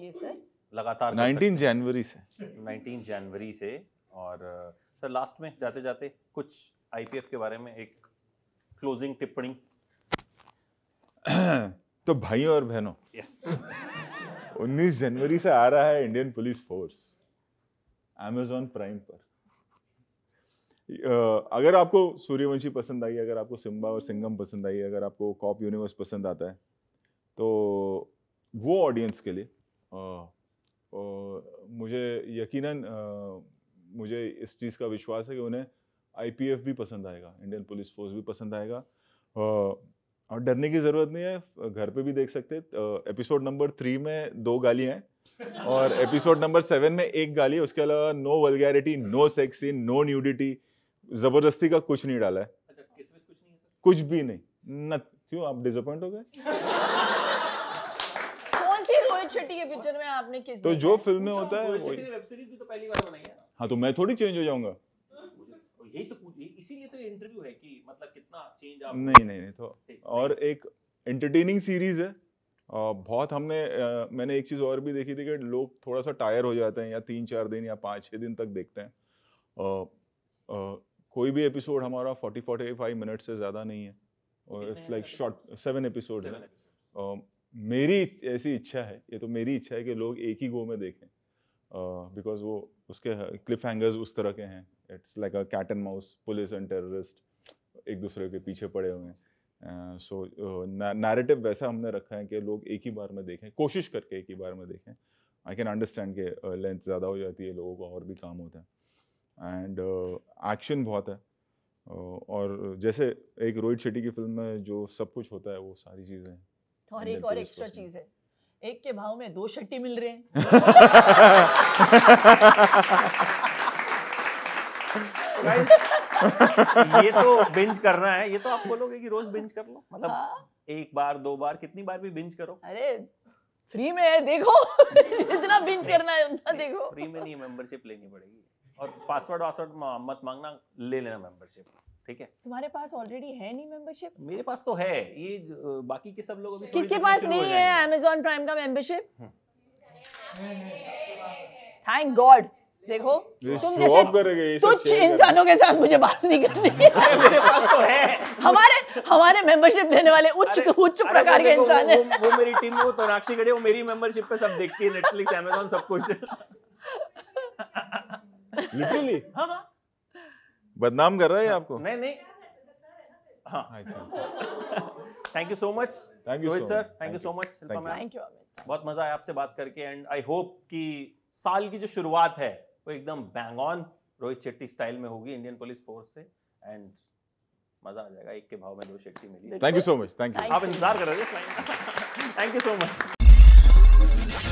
लगातार 19 जनवरी से 19 जनवरी से और सर uh, लास्ट में जाते जाते कुछ आईपीएफ के बारे में एक क्लोजिंग टिप्पणी (coughs) तो भाइयों और बहनों यस yes. 19 जनवरी से आ रहा है Indian police force Amazon prime पर uh, अगर आपको सूर्यवंशी पसंद आई अगर आपको सिम्बा और सिंगम पसंद आई अगर आपको कॉप यूनिवर्स पसंद आता है तो वो ऑडियंस के लिए आ, uh, आ, मुझे यकीनन आ, मुझे इस चीज़ का विश्वास है कि उन्हें आई भी पसंद आएगा इंडियन पुलिस फोर्स भी पसंद आएगा और डरने की ज़रूरत नहीं है घर पे भी देख सकते एपिसोड नंबर थ्री में दो गालियाँ हैं और एपिसोड नंबर सेवन में एक गाली है उसके अलावा no vulgarity no sex scene no nudity ज़बरदस्ती का कुछ नहीं डाला है अच्छा, कुछ, भी नहीं न क्यों आप डिसअपॉइंट हो गए (laughs) कौन सी रोहित शेट्टी के पिक्चर में आपने किस तो जो फिल्म में अच्छा, होता है वो वेब सीरीज भी तो पहली बार बनाई है हाँ तो मैं थोड़ी चेंज हो जाऊंगा यही तो इसीलिए तो इंटरव्यू है कि मतलब कितना चेंज आप नहीं नहीं नहीं तो और एक एंटरटेनिंग सीरीज है बहुत हमने मैंने एक चीज़ और भी देखी थी कि लोग थोड़ा सा टायर हो जाते हैं या तीन चार दिन या पाँच छः दिन तक देखते हैं आ, आ, कोई भी एपिसोड हमारा फोर्टी फोर्टी फाइव मिनट से ज़्यादा नहीं है और it's like short seven episode है मेरी ऐसी इच्छा है ये तो मेरी इच्छा है कि लोग एक ही गो में देखें बिकॉज uh, वो उसके क्लिफ हैंगर्स उस तरह के हैं it's like a cat and mouse police and terrorist एक दूसरे के पीछे पड़े हुए हैं सो uh, नैरेटिव uh, वैसा हमने रखा है कि लोग एक ही बार में देखें कोशिश करके एक ही बार में देखें आई कैन अंडरस्टैंड कि लेंथ ज़्यादा हो जाती है लोगों को और भी काम होता है एंड एक्शन uh, बहुत है uh, और जैसे एक रोहित शेट्टी की फिल्म में जो सब कुछ होता है वो सारी चीज़ें और एक और एक्स्ट्रा चीज़ है एक के भाव में दो शट्टी मिल रहे हैं (laughs) ये तो बिंज करना है ये तो आप बोलोगे कि रोज बिंज कर लो मतलब हाँ। एक बार दो बार कितनी बार भी बिंज करो अरे फ्री में है देखो जितना बिंज करना है उतना देखो फ्री में नहीं मेंबरशिप लेनी पड़ेगी और पासवर्ड वासवर्ड मत मांगना ले लेना मेंबरशिप ठीक है तुम्हारे पास ऑलरेडी है नहीं मेंबरशिप मेरे पास तो है ये बाकी के सब लोग अभी किसके पास नहीं है अमेजोन प्राइम का मेंबरशिप थैंक गॉड देखो तुम जैसे तुच्छ इंसानों के साथ मुझे बात नहीं करनी (laughs) मेरे पास तो है हमारे हमारे मेंबरशिप लेने वाले उच्च उच्च प्रकार के इंसान है वो, वो मेरी टीम वो तोनाक्षी गड़े वो मेरी मेंबरशिप पे सब देखती है नेटफ्लिक्स अमेजोन सब कुछ लिटरली हाँ हाँ बदनाम कर रहा है हाँ। आपको नहीं नहीं thank you so much thank you sir thank you so much thank you बहुत मजा आया आपसे बात करके एंड आई होप कि साल की जो शुरुआत है वो एकदम bang on Rohit Shetty style में होगी इंडियन पुलिस फोर्स से एंड मजा आ जाएगा एक के भाव में दो शेट्टी मिली thank you so much thank you आप इंतजार कर रहे थे थैंक यू सो मच